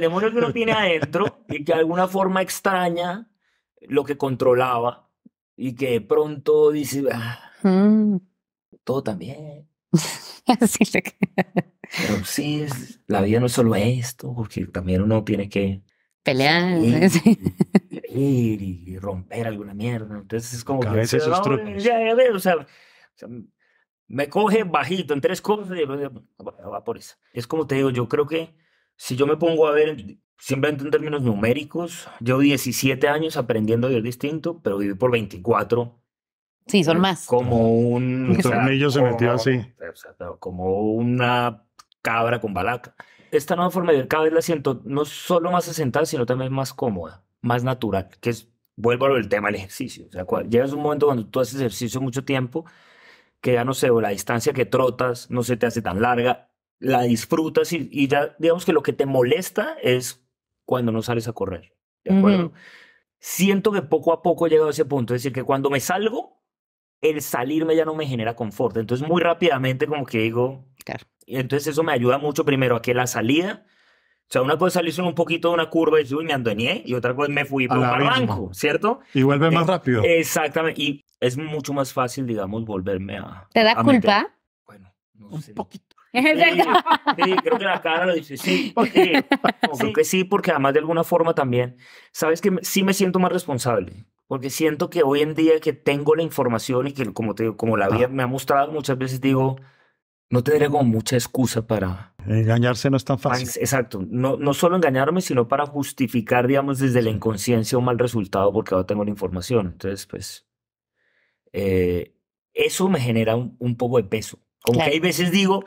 demonio que uno [LAUGHS] tiene adentro y que de alguna forma extraña lo que controlaba y que de pronto dice, ah, mm. todo también. [LAUGHS] Pero sí, la vida no es solo esto, porque también uno tiene que pelear ir, [LAUGHS] y romper alguna mierda. Entonces es como que... Ah, ya, o sea me coge bajito en tres cosas y va por esa. Es como te digo, yo creo que si yo me pongo a ver, simplemente en términos numéricos, yo 17 años aprendiendo a ver distinto, pero viví por 24. Sí, son eh, más. Como un... [LAUGHS] El tornillo se metió así. Exacto, como una cabra con balaca. Esta nueva forma de ver cada vez la siento no solo más asentada, sino también más cómoda, más natural, que es, vuelvo al tema del ejercicio. O sea, llegas a un momento cuando tú haces ejercicio mucho tiempo, que ya no sé, o la distancia que trotas no se te hace tan larga, la disfrutas y, ya digamos que lo que te molesta es cuando no sales a correr. ¿De acuerdo? Siento que poco a poco he llegado a ese punto, es decir, que cuando me salgo, el salirme ya no me genera confort. Entonces muy rápidamente como que digo... Claro. Entonces eso me ayuda mucho primero a que la salida o sea, una cosa salirse un poquito de una curva y yo me andoñé, y otra cosa me fui por un banco, ¿cierto? Y vuelve más eh, rápido. Exactamente. Y es mucho más fácil, digamos, volverme a. ¿Te da culpa? Bueno, no un poquito. [LAUGHS] Sí, sí, creo que la cara lo dice, sí, [LAUGHS] porque, eh, [LAUGHS] creo que sí, porque además de alguna forma también, sabes que sí me siento más responsable, porque siento que hoy en día que tengo la información y que como te como la vida ah. me ha mostrado, muchas veces digo, no tendría como mucha excusa para... Engañarse no es tan fácil. Exacto, no, no solo engañarme, sino para justificar, digamos, desde la inconsciencia un mal resultado porque ahora tengo la información. Entonces, pues, eh, eso me genera un, poco de peso. Como que hay veces digo,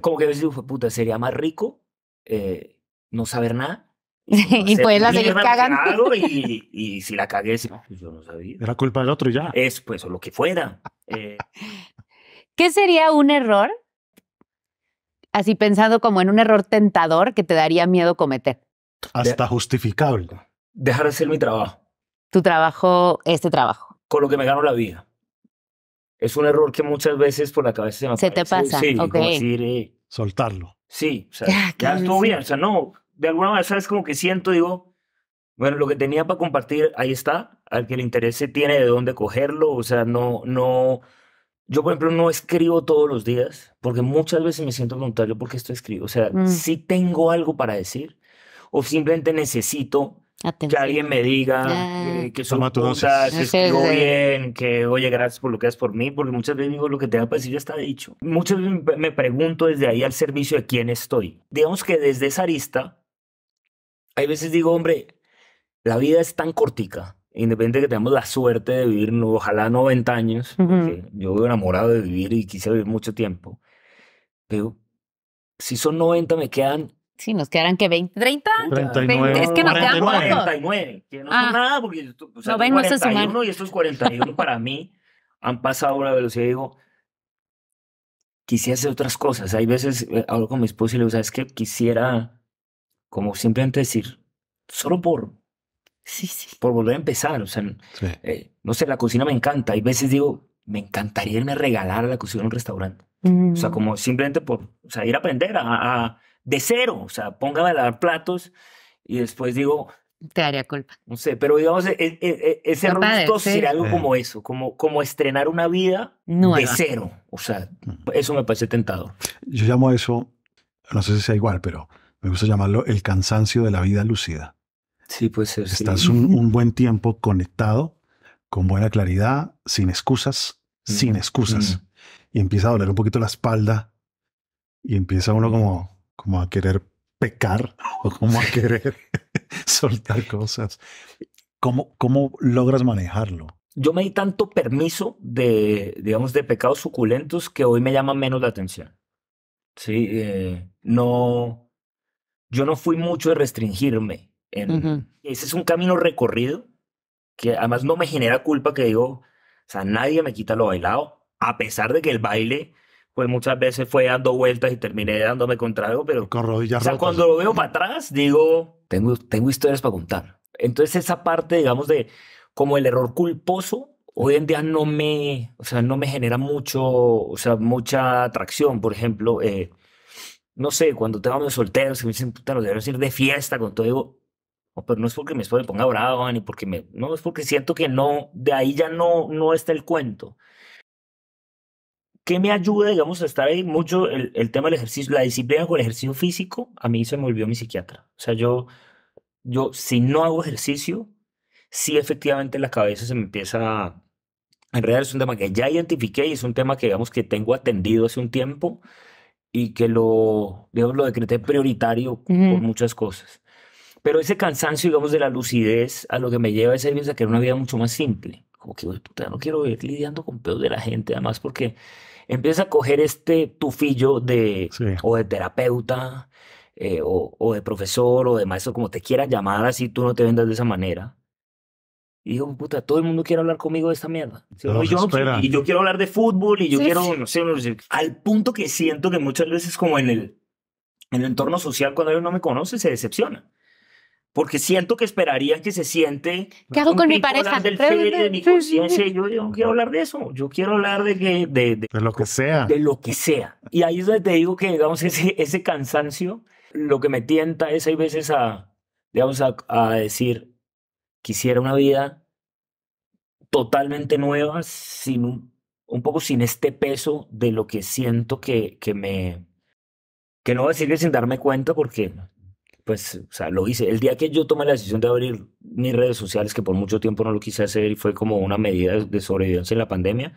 como que a veces digo, puta, sería más rico eh, no saber nada. [LAUGHS] y hacer cagando. Y, [LAUGHS] y, si la cagué, pues yo no sabía. Era culpa del otro ya. Es, pues, o lo que fuera. Eh. ¿Qué sería un error así pensado como en un error tentador que te daría miedo cometer. Hasta justificable. Dejar de hacer mi trabajo. Tu trabajo, este trabajo. Con lo que me gano la vida. Es un error que muchas veces por la cabeza se me Se te pasa. Sí, eh, Soltarlo. Sí, o sea, ya, estuvo bien. O sea, no, de alguna manera, ¿sabes? Como que siento, digo, bueno, lo que tenía para compartir, ahí está. Al que le interese tiene de dónde cogerlo. O sea, no, no, yo, por ejemplo, no escribo todos los días porque muchas veces me siento voluntario porque estoy escribo. O sea, mm. si tengo algo para decir o simplemente necesito que alguien me diga ah. eh, que son cosas, que escribo bien, que oye, gracias por lo que haces por mí, porque muchas veces digo lo que tengo para decir ya está dicho. Muchas veces me pregunto desde ahí al servicio de quién estoy. Digamos que desde esa arista, hay veces digo, hombre, la vida es tan cortica independiente que tengamos la suerte de vivir, ojalá 90 años, uh -huh. yo vivo enamorado de vivir y quise vivir mucho tiempo, pero si son 90 me quedan... Sí, nos quedarán que 20, 30, 39, es que nos 49. quedan 49, que no ah. son nada porque yo, o sea, 41 y estos 41 para mí han pasado a una velocidad digo, quisiera hacer otras cosas. Hay veces, eh, hablo con mi esposa y le digo, ¿sabes qué? Quisiera, como simplemente decir, solo por por volver a empezar. O sea, eh, no sé, la cocina me encanta. Hay veces digo, me encantaría irme a regalar a la cocina a un restaurante. O sea, mm. como simplemente por o sea, ir a aprender a, de cero. O sea, póngame a lavar platos y después digo. Te haría culpa. No sé, pero digamos, e, e, e, ese sería algo como eso, como, como estrenar una vida de cero. O sea, mm. eso me parece tentado. Yo llamo eso, no sé si sea igual, pero me gusta llamarlo el cansancio de la vida lúcida. Sí, pues, Estás un, buen tiempo conectado, con buena claridad, sin excusas, sin mm, excusas. Mm. Y empieza a doler un poquito la espalda y empieza uno como, como a querer pecar [LAUGHS] o como a querer [LAUGHS] soltar cosas. ¿Cómo, ¿Cómo logras manejarlo? Yo me di tanto permiso de, digamos, de pecados suculentos que hoy me llama menos la atención. Sí, eh, no, yo no fui mucho de restringirme. Ese es un camino recorrido que además no me genera culpa que digo, o sea, nadie me quita lo bailado, a pesar de que el baile, pues muchas veces fue dando vueltas y terminé dándome contra algo, pero... O sea, cuando lo veo para atrás, digo, tengo, tengo historias para contar. Entonces esa parte, digamos, de como el error culposo, hoy en día no me, o sea, no me genera mucho, o sea, mucha atracción. Por ejemplo, eh, no sé, cuando tengo a mis solteros que me dicen, puta, lo debemos ir de fiesta con todo, digo, pero pues, no es porque me ponga brava, ni porque me... No, es porque siento que no, de ahí ya no, no está el cuento. ¿Qué me ayuda, digamos, a estar ahí mucho el, el tema del ejercicio, la disciplina con el ejercicio físico? A mí se me volvió mi psiquiatra. O sea, yo, yo si no hago ejercicio, sí efectivamente la cabeza se me empieza a realidad Es un tema que ya identifiqué y es un tema que, digamos, que tengo atendido hace un tiempo y que lo, digamos, lo decreté prioritario por muchas cosas. Pero ese cansancio, digamos, de la lucidez, a lo que me lleva es a que era una vida mucho más simple. Como que, puta, no quiero ir lidiando con pedos de la gente, además, porque empieza a coger este tufillo de, o de terapeuta, eh, o, o, de profesor, o de maestro, como te quieras llamar, así tú no te vendas de esa manera. Y digo, puta, todo el mundo quiere hablar conmigo de esta mierda. y, yo, quiero hablar de fútbol, y yo quiero, no al punto que siento que muchas veces como en el, en el entorno social, cuando alguien no me conoce se decepciona porque siento que esperaría que se siente. ¿Qué hago con mi pareja? Del de mi conciencia. Yo, yo, no quiero hablar de eso. Yo quiero hablar de que. De, de, lo que sea. De lo que sea. Y ahí es donde te digo que, digamos, ese, ese cansancio, lo que me tienta es, hay veces, a, digamos, a, decir, quisiera una vida totalmente nueva, sin un, poco sin este peso de lo que siento que, que me. Que no voy a decirle sin darme cuenta, porque pues, o sea, lo hice. El día que yo tomé la decisión de abrir mis redes sociales, que por mucho tiempo no lo quise hacer y fue como una medida de sobrevivencia en la pandemia,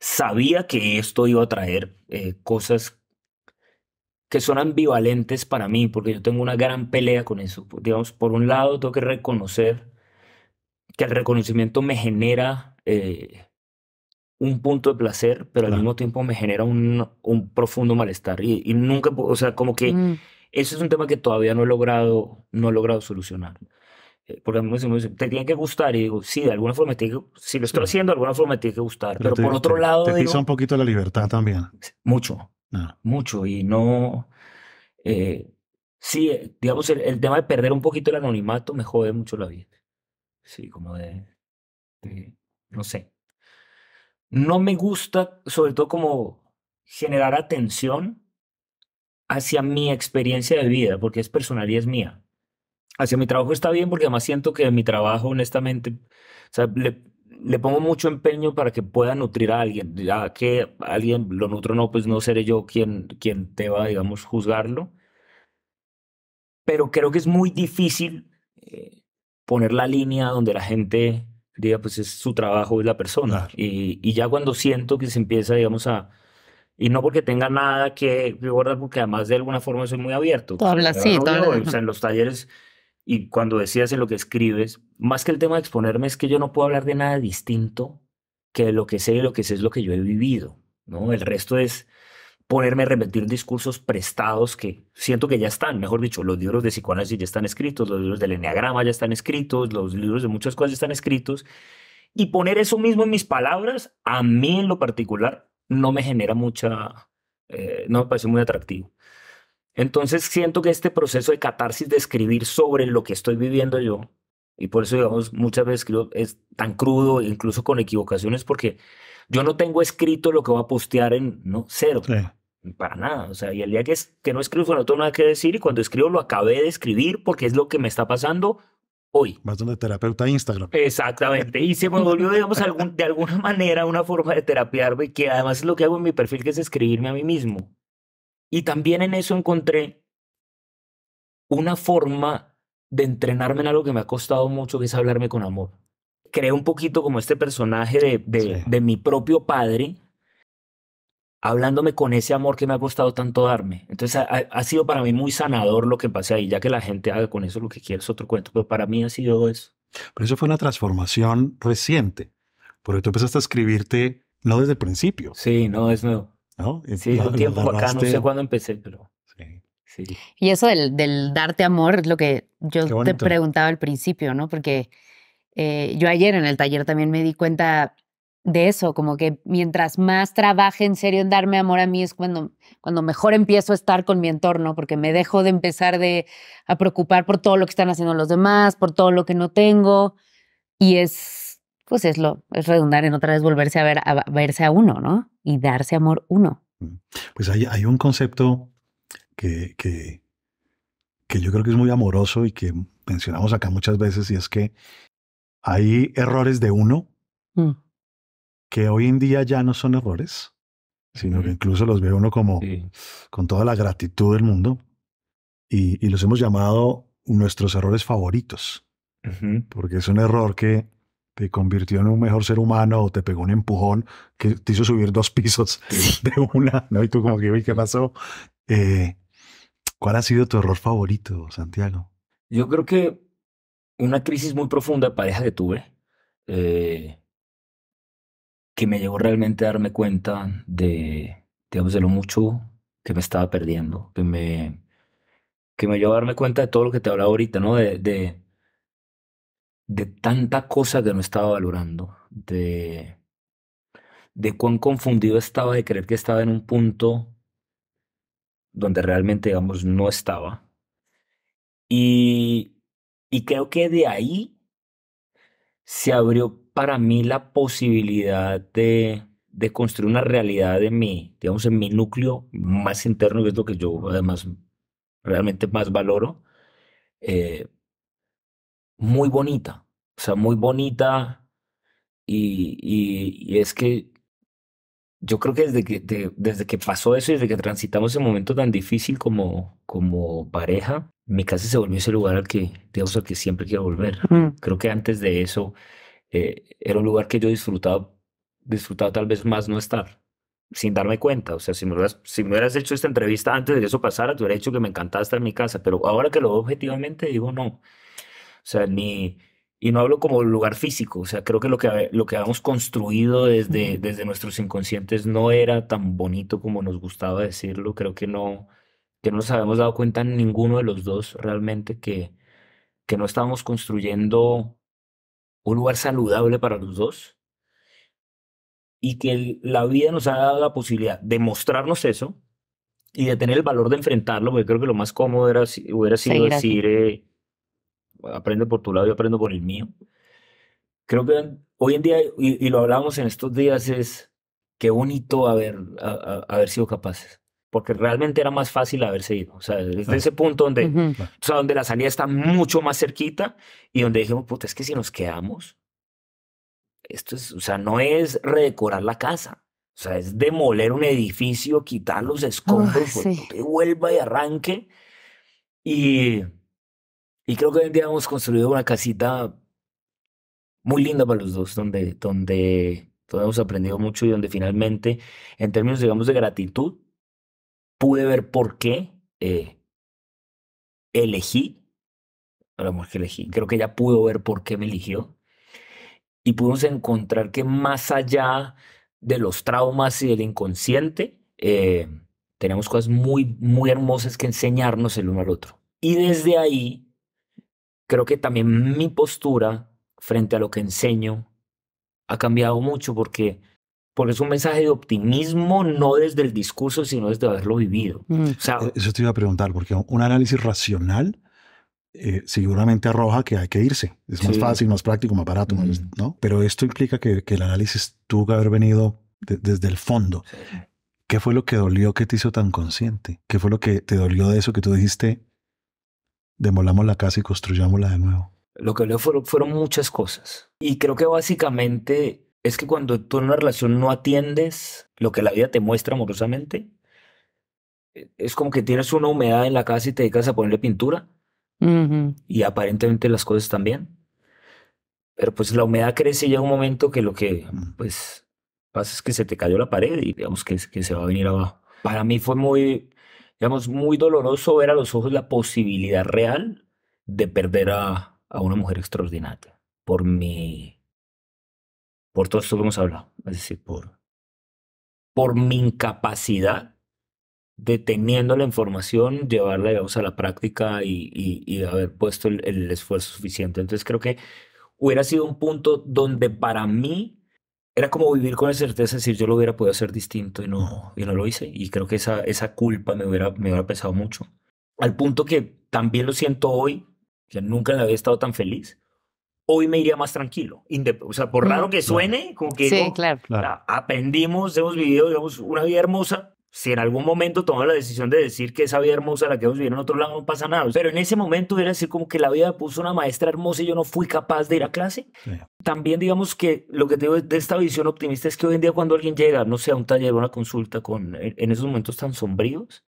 sabía que esto iba a traer eh, cosas que son ambivalentes para mí, porque yo tengo una gran pelea con eso. Digamos, por un lado, tengo que reconocer que el reconocimiento me genera eh, un punto de placer, pero al mismo tiempo me genera un, un profundo malestar. Y, nunca, o sea, como que... Mm. Ese es un tema que todavía no he logrado, no he logrado solucionar. Eh, porque a mí me dicen, te tiene que gustar. Y digo, sí, de alguna forma me tiene que, si lo estoy haciendo, de alguna forma me tiene que gustar. Pero, por otro lado. Te pisa un poquito la libertad también. Mucho. Ah. Mucho. Y no. Eh, sí, eh, digamos, el, el, tema de perder un poquito el anonimato me jode mucho la vida. Sí, como de, de, no sé. No me gusta, sobre todo, como generar atención hacia mi experiencia de vida, porque es personal y es mía. Hacia mi trabajo está bien, porque además siento que mi trabajo, honestamente, le, le pongo mucho empeño para que pueda nutrir a alguien. Ya que alguien lo nutro no, pues no seré yo quien, quien te va, digamos, juzgarlo. Pero creo que es muy difícil eh, poner la línea donde la gente diga, pues es su trabajo, es la persona. Y, y ya cuando siento que se empieza, digamos, a, y no porque tenga nada que guardar, porque además de alguna forma soy muy abierto. Tú hablas, sí, O en los talleres y cuando decías en lo que escribes, más que el tema de exponerme es que yo no puedo hablar de nada distinto que lo que sé y lo que sé es lo que yo he vivido, ¿no? El resto es ponerme a repetir discursos prestados que siento que ya están, mejor dicho, los libros de psicoanálisis ya están escritos, los libros del enneagrama ya están escritos, los libros de muchas cosas ya están escritos, y poner eso mismo en mis palabras, a mí en lo particular, no me genera mucha, eh, no me parece muy atractivo. Entonces siento que este proceso de catarsis de escribir sobre lo que estoy viviendo yo, y por eso digamos muchas veces es tan crudo, incluso con equivocaciones, porque yo no tengo escrito lo que voy a postear en no cero, para nada. O sea, y el día que, que no escribo, pues, no tengo nada que decir, y cuando escribo lo acabé de escribir porque es lo que me está pasando, hoy. Más donde terapeuta Instagram. Exactamente. Y se me [LAUGHS] volvió, digamos, de alguna manera una forma de terapiarme, que además es lo que hago en mi perfil, que es escribirme a mí mismo. Y también en eso encontré una forma de entrenarme en algo que me ha costado mucho, que es hablarme con amor. Creé un poquito como este personaje de mi propio padre, hablándome con ese amor que me ha costado tanto darme. Entonces ha, sido para mí muy sanador lo que pasé ahí, ya que la gente haga con eso lo que quiera, es otro cuento, pero para mí ha sido eso. Pero eso fue una transformación reciente, porque tú empezaste a escribirte no desde el principio. Sí, no, es nuevo. ¿No? Sí, un tiempo acá, no sé cuándo empecé, pero... Sí. sí. Y eso del, del, darte amor es lo que yo te preguntaba al principio, ¿no? Porque eh, yo ayer en el taller también me di cuenta de eso, como que mientras más trabaje en serio en darme amor a mí es cuando, cuando mejor empiezo a estar con mi entorno, porque me dejo de empezar de, a preocupar por todo lo que están haciendo los demás, por todo lo que no tengo, y es, pues es lo, es redundar en otra vez volverse a, ver, a verse a uno, ¿no? Y darse amor uno. Mm. Pues hay, hay un concepto que, que, que yo creo que es muy amoroso y que mencionamos acá muchas veces, y es que hay errores de uno. Mm que hoy en día ya no son errores, sino que incluso los ve uno como con toda la gratitud del mundo y, los hemos llamado nuestros errores favoritos, porque es un error que te convirtió en un mejor ser humano o te pegó un empujón que te hizo subir dos pisos [LAUGHS] de una, ¿no? Y tú como que, ¿qué pasó? Eh, ¿Cuál ha sido tu error favorito, Santiago? Yo creo que una crisis muy profunda pareja que tuve, eh, que me llevó realmente a darme cuenta de, digamos, de lo mucho que me estaba perdiendo, que me, que me llevó a darme cuenta de todo lo que te hablaba ahorita, ¿no? De, de, de tanta cosa que no estaba valorando, de, de cuán confundido estaba de creer que estaba en un punto donde realmente, digamos, no estaba. Y, y creo que de ahí se abrió para mí la posibilidad de, de construir una realidad en mi, digamos, en mi núcleo más interno, que es lo que yo además realmente más valoro, eh, muy bonita, o sea, muy bonita y, y, es que yo creo que desde que, desde que pasó eso y desde que transitamos ese momento tan difícil como, pareja, mi casa se volvió ese lugar al que, digamos, al que siempre quiero volver. Mm. Creo que antes de eso eh, era un lugar que yo disfrutaba, disfrutaba tal vez más no estar, sin darme cuenta. O sea, si me, hubieras, si hubieras hecho esta entrevista antes de que eso pasara, te hubiera dicho que me encantaba estar en mi casa, pero ahora que lo veo objetivamente, digo no. O sea, ni... Y no hablo como lugar físico, o sea, creo que lo que, lo que habíamos construido desde, desde nuestros inconscientes no era tan bonito como nos gustaba decirlo, creo que no, que no nos habíamos dado cuenta ninguno de los dos realmente que, que no estábamos construyendo un lugar saludable para los dos y que la vida nos ha dado la posibilidad de mostrarnos eso y de tener el valor de enfrentarlo, porque creo que lo más cómodo era, hubiera sido decir, eh, aprende por tu lado, y aprendo por el mío. Creo que hoy en día, y, lo hablábamos en estos días, es qué bonito haber, haber sido capaces porque realmente era más fácil haberse ido. O sea, desde ese punto donde, o sea, donde la salida está mucho más cerquita y donde dijimos, puta, es que si nos quedamos, esto es, o sea, no es redecorar la casa. O sea, es demoler un edificio, quitar los escombros, que vuelva y arranque. Y, y creo que hoy en día hemos construido una casita muy linda para los dos, donde, donde, donde hemos aprendido mucho y donde finalmente, en términos, digamos, de gratitud, pude ver por qué eh, elegí, lo la que elegí, creo que ella pudo ver por qué me eligió. Y pudimos encontrar que más allá de los traumas y del inconsciente, eh, tenemos cosas muy, muy hermosas que enseñarnos el uno al otro. Y desde ahí, creo que también mi postura frente a lo que enseño ha cambiado mucho porque porque es un mensaje de optimismo, no desde el discurso, sino desde haberlo vivido. Mm. E-, eso te iba a preguntar, porque un análisis racional eh, seguramente arroja que hay que irse. Es más fácil, más práctico, más barato, ¿no? Pero esto implica que, el análisis tuvo que haber venido desde el fondo. ¿Qué fue lo que dolió que te hizo tan consciente? ¿Qué fue lo que te dolió de eso que tú dijiste, demolamos la casa y la de nuevo? Lo que dolió fueron, fueron muchas cosas. Y creo que básicamente es que cuando tú en una relación no atiendes lo que la vida te muestra amorosamente, e, es como que tienes una humedad en la casa y te dedicas a ponerle pintura. Y aparentemente las cosas también. Pero pues la humedad crece y llega un momento que lo que pues pasa es que se te cayó la pared y digamos que, se va a venir abajo. Para mí fue muy, digamos, muy doloroso ver a los ojos la posibilidad real de perder a, a una mujer extraordinaria por mi por todo esto que hemos hablado, es decir, por, por mi incapacidad de teniendo la información, llevarla digamos, a la práctica y, y, haber puesto el, esfuerzo suficiente. Entonces creo que hubiera sido un punto donde para mí era como vivir con la certeza de decir, yo lo hubiera podido hacer distinto y no, y no lo hice. Y creo que esa, esa culpa me hubiera, me hubiera pesado mucho. Al punto que también lo siento hoy, que nunca en había estado tan feliz, hoy me iría más tranquilo. O sea, por raro mm, que suene, como que sí, claro, ah, aprendimos, hemos vivido, digamos, una vida hermosa. Si en algún momento tomamos la decisión de decir que esa vida hermosa, la que hemos vivido en otro lado, no pasa nada. Pero en ese momento era sido como que la vida me puso una maestra hermosa y yo no fui capaz de ir a clase. También digamos que lo que tengo de esta visión optimista es que hoy en día cuando alguien llega, no sé, a un taller, o una consulta, con, en esos momentos tan sombríos,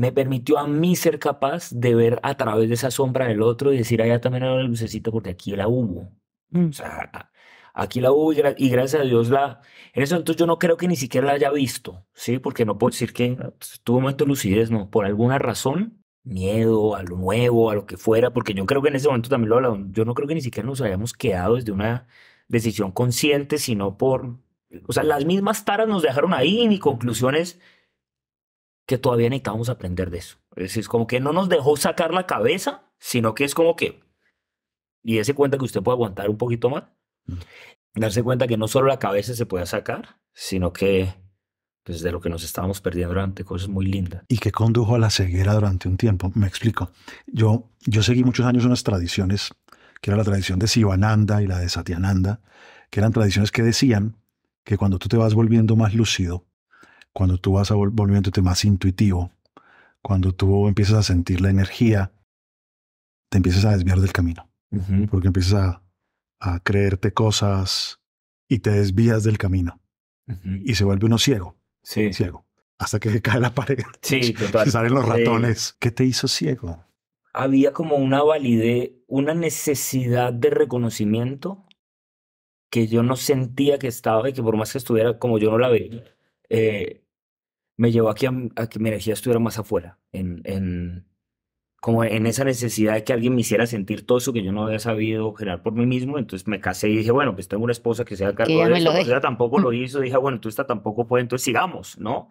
me permitió a mí ser capaz de ver a través de esa sombra del otro y decir, allá también hay una lucecita porque aquí la hubo. Mm. O sea, aquí la hubo y, gracias a Dios la... En ese entonces yo no creo que ni siquiera la haya visto, ¿sí? Porque no puedo decir que tuvo un momento de lucidez, no. Por alguna razón, miedo a lo nuevo, a lo que fuera, porque yo creo que en ese momento también lo hablaron, yo no creo que ni siquiera nos hayamos quedado desde una decisión consciente, sino por... O sea, las mismas taras nos dejaron ahí y conclusiones que todavía necesitamos aprender de eso. Es decir, es como que no nos dejó sacar la cabeza, sino que es como que, y ese cuenta que usted puede aguantar un poquito más, mm. darse cuenta que no solo la cabeza se puede sacar, sino que desde pues, de lo que nos estábamos perdiendo durante cosas muy lindas. Y que condujo a la ceguera durante un tiempo. Me explico. Yo, yo seguí muchos años unas tradiciones, que era la tradición de Sivananda y la de Satyananda, que eran tradiciones que decían que cuando tú te vas volviendo más lúcido, cuando tú vas volviéndote más intuitivo, cuando tú empiezas a sentir la energía, te empiezas a desviar del camino, porque empiezas a, creerte cosas y te desvías del camino y se vuelve uno ciego. Sí. Ciego. Hasta que [LAUGHS] cae la pared. Sí, [LAUGHS] total. Se salen los ratones. ¿Qué te hizo ciego? Había como una validez, una necesidad de reconocimiento que yo no sentía que estaba y que por más que estuviera como yo no la veía eh, me llevó aquí a, que mi energía estuviera más afuera, en, en, como en esa necesidad de que alguien me hiciera sentir todo eso que yo no había sabido generar por mí mismo. Entonces me casé y dije, bueno, pues tengo una esposa que sea cargo de esto, ella tampoco lo [LAUGHS] hizo, dije, ah, bueno, tú esta tampoco puede, entonces sigamos, ¿no?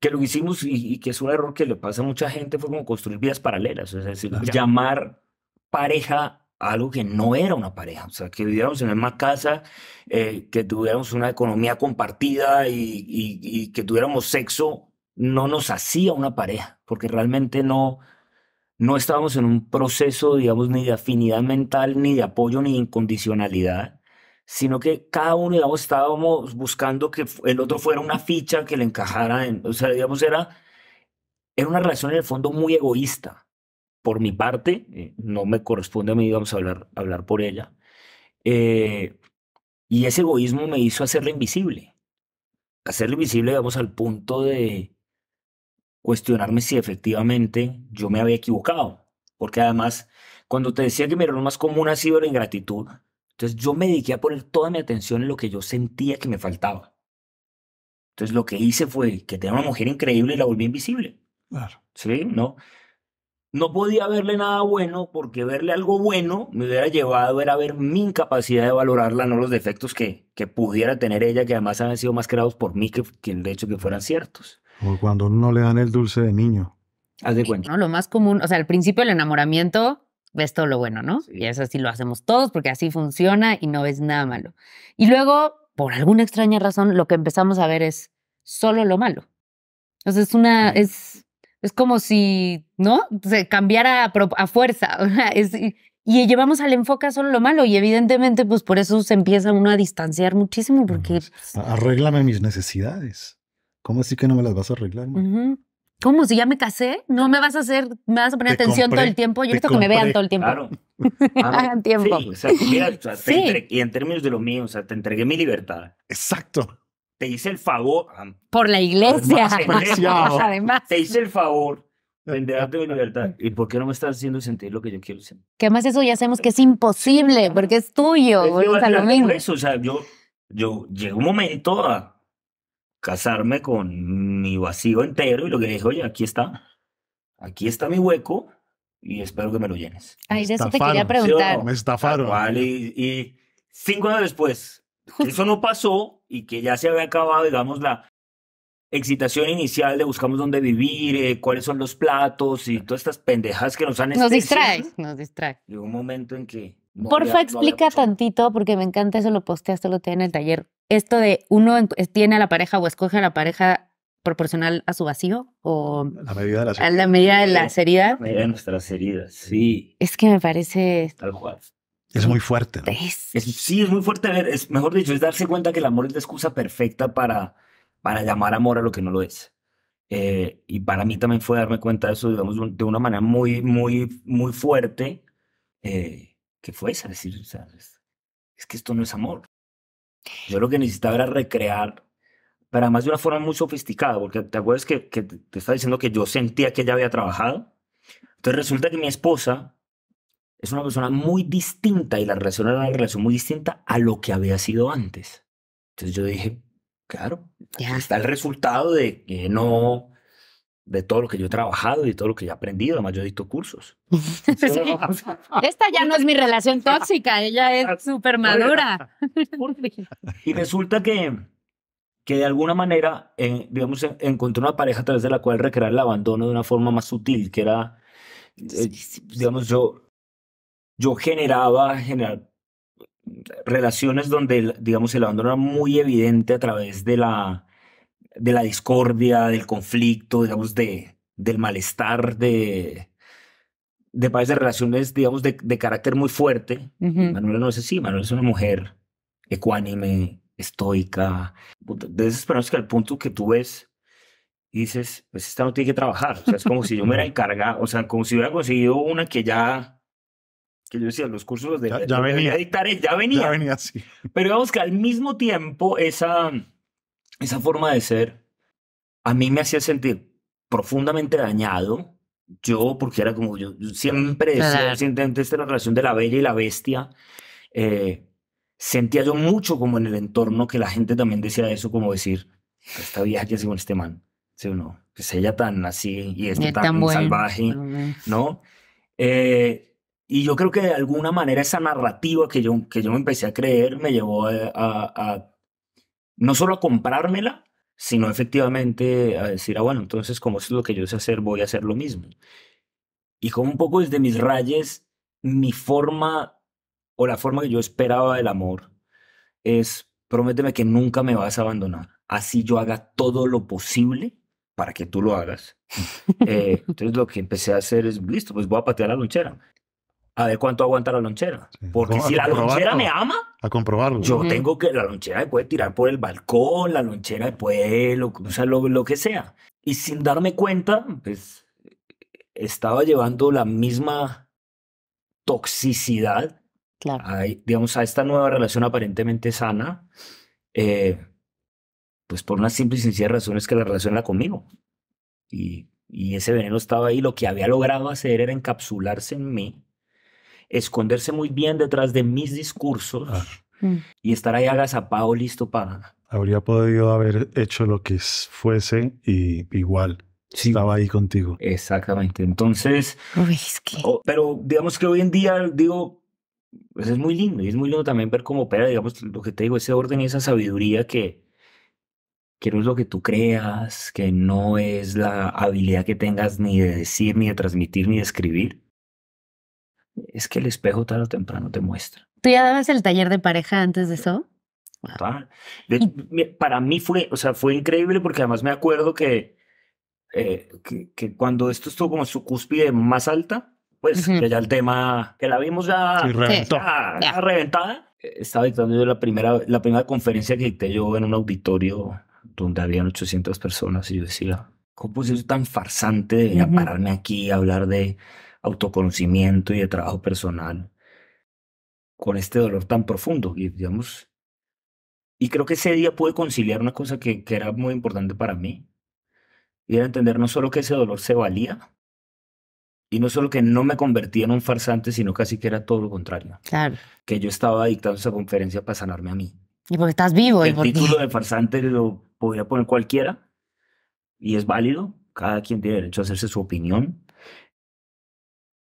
Que lo hicimos y, que es un error que le pasa a mucha gente, fue como construir vidas paralelas, o sea, es decir, llamar pareja algo que no era una pareja, o sea, que viviéramos en la misma casa, eh, que tuviéramos una economía compartida y, que tuviéramos sexo, no nos hacía una pareja, porque realmente no, no estábamos en un proceso, digamos, ni de afinidad mental, ni de apoyo, ni de incondicionalidad, sino que cada uno, digamos, estábamos buscando que el otro fuera una ficha que le encajara o sea, digamos, era, era una relación en el fondo muy egoísta por mi parte, eh, no me corresponde a mí, vamos a hablar, hablar por ella. Eh, y ese egoísmo me hizo hacerla invisible. Hacerla invisible, vamos, al punto de cuestionarme si efectivamente yo me había equivocado. Porque además, cuando te decía que mi error más común ha sido la ingratitud, entonces yo me dediqué a poner toda mi atención en lo que yo sentía que me faltaba. Entonces lo que hice fue que tenía una mujer increíble y la volví invisible. Claro. ¿Sí? ¿No? No podía verle nada bueno porque verle algo bueno me hubiera llevado a ver mi incapacidad de valorarla, no los defectos que, pudiera tener ella, que además han sido más creados por mí que, que el hecho que fueran ciertos. O cuando no le dan el dulce de niño. Haz de cuenta. No, lo más común, o sea, al principio del enamoramiento ves todo lo bueno, ¿no? Y eso sí lo hacemos todos porque así funciona y no ves nada malo. Y luego, por alguna extraña razón, lo que empezamos a ver es solo lo malo. Entonces, es una, es es como si, ¿no? Se cambiara a, fuerza. [LAUGHS] y llevamos al enfoque solo lo malo y evidentemente pues por eso se empieza uno a distanciar muchísimo porque... Arréglame mis necesidades. ¿Cómo así que no me las vas a arreglar? ¿Cómo? Si ya me casé, no me vas a hacer, más. poner atención todo el tiempo. Yo necesito que me vean todo el tiempo. Claro. Ah, [LAUGHS] Hagan tiempo. Sí, y en términos de lo mío, o sea, te entregué mi libertad. Exacto te hice el favor. Por la iglesia. [LAUGHS] Además, Te hice el favor Venderte mi libertad. ¿Y por qué no me estás haciendo sentir lo que yo quiero sentir? Que más eso ya sabemos que es imposible, porque es tuyo. lo mismo. o sea, yo, yo llegué un momento a casarme con mi vacío entero y lo que dije, oye, aquí está, aquí está mi hueco y espero que me lo llenes. Ay, de eso te quería preguntar. Me estafaron. y, cinco años después, eso no pasó y que ya se había acabado, digamos, la excitación inicial de buscamos dónde vivir, eh, cuáles son los platos y todas estas pendejas que nos han Nos distrae, nos distrae. Llegó un momento en que... Porfa, explica tantito, porque me encanta eso, lo posteaste, lo tiene en el taller. Esto de uno tiene a la pareja o escoge a la pareja proporcional a su vacío o la medida de las, a la medida de las heridas. La medida de nuestras heridas, sí. Es que me parece... Tal cual. Es muy fuerte. sí, es muy fuerte. Ver, es, mejor dicho, es darse cuenta que el amor es la excusa perfecta para, para llamar amor a lo que no lo es. Eh, y para mí también fue darme cuenta de eso, digamos, de una manera muy, muy, muy fuerte, eh, que fue esa, decir, sabes es, que esto no es amor. Yo lo que necesitaba era recrear, pero además de una forma muy sofisticada, porque te acuerdas que, que te estaba diciendo que yo sentía que ella había trabajado. Entonces resulta que mi esposa es una persona muy distinta y la relación era una relación muy distinta a lo que había sido antes. Entonces yo dije, claro, está el resultado de que no, de todo lo que yo he trabajado y de todo lo que he aprendido, además yo he cursos. [LAUGHS] [LAUGHS] Esta ya no es mi relación [LAUGHS] tóxica, ella es súper madura. Y resulta que, que de alguna manera, eh, digamos, encontré una pareja a través de la cual recrear el abandono de una forma más sutil, que era, eh, digamos, yo yo generaba relaciones donde, digamos, el abandono era muy evidente a través de la, de la discordia, del conflicto, digamos, de, del malestar, de, de de relaciones, digamos, de, de carácter muy fuerte. Manuel Manuela no es así, Manuela es una mujer ecuánime, estoica, de esas personas que al punto que tú ves y dices, pues esta no tiene que trabajar, o sea, es como si yo me hubiera [LAUGHS] encargado, o sea, como si hubiera conseguido una que ya que yo decía, los cursos de, ya, ya venía. ya venía. Pero digamos que al mismo tiempo esa, esa forma de ser a mí me hacía sentir profundamente dañado. Yo, porque era como yo, siempre decía, siempre esta relación de la bella y la bestia. Eh, sentía yo mucho como en el entorno que la gente también decía eso, como decir, esta vieja que hace con este man, ¿sí o no? Que es ella tan así y es este tan, salvaje, ¿no? Eh, y yo creo que de alguna manera esa narrativa que yo, que yo me empecé a creer me llevó a, a, no solo a comprármela, sino efectivamente a decir, ah, bueno, entonces como es lo que yo sé hacer, voy a hacer lo mismo. Y como un poco desde mis rayes, mi forma o la forma que yo esperaba del amor es, prométeme que nunca me vas a abandonar, así yo haga todo lo posible para que tú lo hagas. [LAUGHS] eh, entonces lo que empecé a hacer es, listo, pues voy a patear la Luchera a ver cuánto aguanta la lonchera. Porque si la lonchera me ama, a comprobarlo. Yo tengo que, la lonchera me puede tirar por el balcón, la lonchera puede, o sea, lo, que sea. Y sin darme cuenta, pues estaba llevando la misma toxicidad, claro. a, digamos, a esta nueva relación aparentemente sana, eh, pues por una simple y sencilla razón es que la relación era conmigo. Y, y ese veneno estaba ahí, lo que había logrado hacer era encapsularse en mí esconderse muy bien detrás de mis discursos ah. mm. y estar ahí agazapado, listo para... Habría podido haber hecho lo que fuese y igual Estaba ahí contigo. Exactamente. Entonces, pero digamos que hoy en día, digo, pues es muy lindo y es muy lindo también ver cómo opera, digamos, lo que te digo, ese orden y esa sabiduría que, que no es lo que tú creas, que no es la habilidad que tengas ni de decir, ni de transmitir, ni de escribir, es que el espejo tarde o temprano te muestra. ¿Tú ya dabas el taller de pareja antes de eso? para mí fue, o sea, fue increíble porque además me acuerdo que, eh, que, que, cuando esto estuvo como su cúspide más alta, pues ya el tema, que la vimos ya, ya, reventada, eh, estaba dictando yo la primera, la primera conferencia que dicté yo en un auditorio donde habían 800 personas y yo decía, ¿cómo es eso tan farsante de pararme aquí a hablar de autoconocimiento y de trabajo personal con este dolor tan profundo, y digamos. Y creo que ese día pude conciliar una cosa que, era muy importante para mí, y era entender no solo que ese dolor se valía, y no solo que no me convertía en un farsante, sino casi que era todo lo contrario. Claro. Que yo estaba dictando esa conferencia para sanarme a mí. Y porque estás vivo. El título de farsante lo podría poner cualquiera, y es válido, cada quien tiene derecho a hacerse su opinión,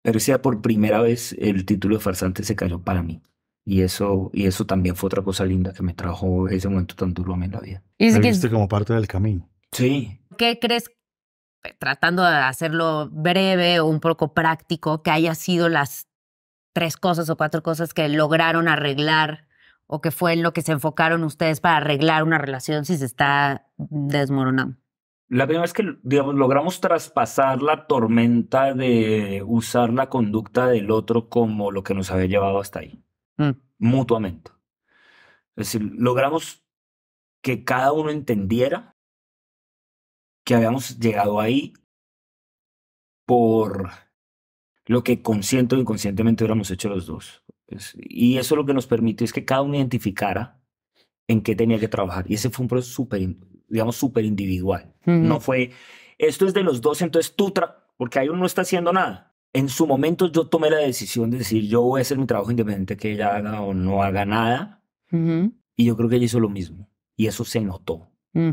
pero sea por primera vez el título de farsante se cayó para mí. Y eso, y eso también fue otra cosa linda que me trajo ese momento tan duro a mí en la vida. Y viste como parte del camino. Sí. ¿Qué crees, eh, tratando de hacerlo breve o un poco práctico, que haya sido las tres cosas o cuatro cosas que lograron arreglar o que fue en lo que se enfocaron ustedes para arreglar una relación si se está desmoronando? la primera vez que, digamos, logramos traspasar la tormenta de usar la conducta del otro como lo que nos había llevado hasta ahí, mm. mutuamente. Es decir, logramos que cada uno entendiera que habíamos llegado ahí por lo que consciente o inconscientemente hubiéramos hecho los dos. Y eso lo que nos permitió es que cada uno identificara en qué tenía que trabajar. Y ese fue un proceso súper digamos, súper individual. No fue, esto es de los dos, entonces tú, porque ahí uno no está haciendo nada. En su momento yo tomé la decisión de decir, yo voy a hacer mi trabajo independiente, que ella haga o no haga nada. Y yo creo que ella hizo lo mismo. Y eso se notó. Mm.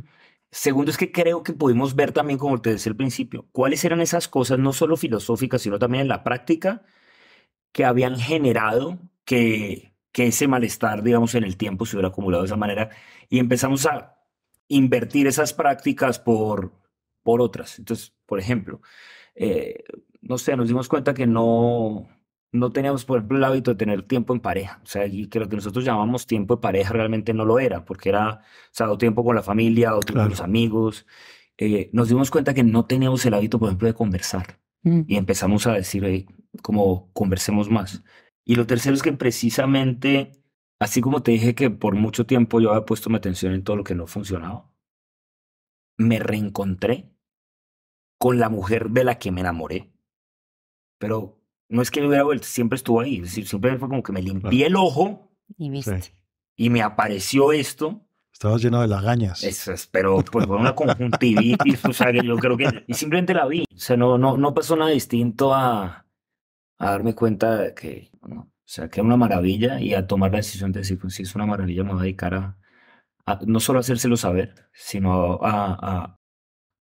Segundo es que creo que pudimos ver también, como te decía al principio, cuáles eran esas cosas, no solo filosóficas, sino también en la práctica, que habían generado que, que ese malestar, digamos, en el tiempo se hubiera acumulado de esa manera. Y empezamos a invertir esas prácticas por, por otras. Entonces, por ejemplo, eh, no sé, nos dimos cuenta que no, no teníamos, por ejemplo, el hábito de tener tiempo en pareja. O sea, que lo que nosotros llamamos tiempo de pareja realmente no lo era, porque era, o sea, o tiempo con la familia, o con los amigos. Eh, nos dimos cuenta que no teníamos el hábito, por ejemplo, de conversar. Mm. Y empezamos a decir, como, conversemos más. Y lo tercero es que precisamente así como te dije que por mucho tiempo yo había puesto mi atención en todo lo que no funcionaba, me reencontré con la mujer de la que me enamoré. Pero no es que me hubiera vuelto, siempre estuvo ahí. siempre fue como que me limpié el ojo y, me apareció esto. Estabas lleno de lagañas. pero pues fue una conjuntivitis, o sea, yo creo que... Y simplemente la vi. O sea, no, no, no pasó nada distinto a, darme cuenta de que... O sea, que es una maravilla y a tomar la decisión de decir, pues sí, es una maravilla, me voy a dedicar a, no solo hacérselo saber, sino a,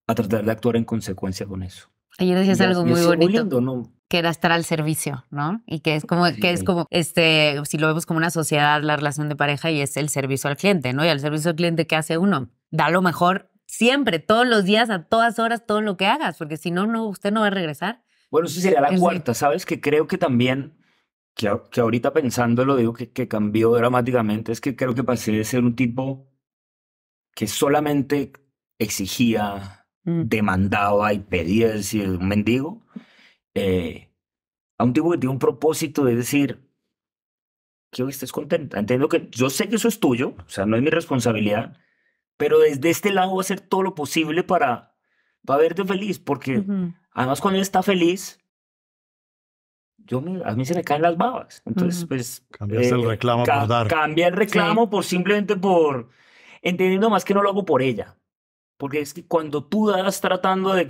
tratar de actuar en consecuencia con eso. Ayer decías algo muy bonito. que era estar al servicio, ¿no? Y que es como, que es como, este, si lo vemos como una sociedad, la relación de pareja y es el servicio al cliente, ¿no? Y al servicio al cliente, ¿qué hace uno? Da lo mejor siempre, todos los días, a todas horas, todo lo que hagas, porque si no, no usted no va a regresar. Bueno, eso sería la cuarta, ¿sabes? Que creo que también que, que ahorita pensándolo digo que, cambió dramáticamente es que creo que pasé de ser un tipo que solamente exigía, mm. demandaba y pedía, es decir, un mendigo, eh, a un tipo que tiene un propósito de decir, quiero que estés contenta. Entiendo que yo sé que eso es tuyo, o sea, no es mi responsabilidad, pero desde este lado voy a hacer todo lo posible para, para verte feliz, porque además cuando él está feliz, yo a mí se me caen las babas. Entonces, pues... Cambias el eh, reclamo por dar. Cambia el reclamo por simplemente por... Entendiendo más que no lo hago por ella. Porque es que cuando tú das tratando de,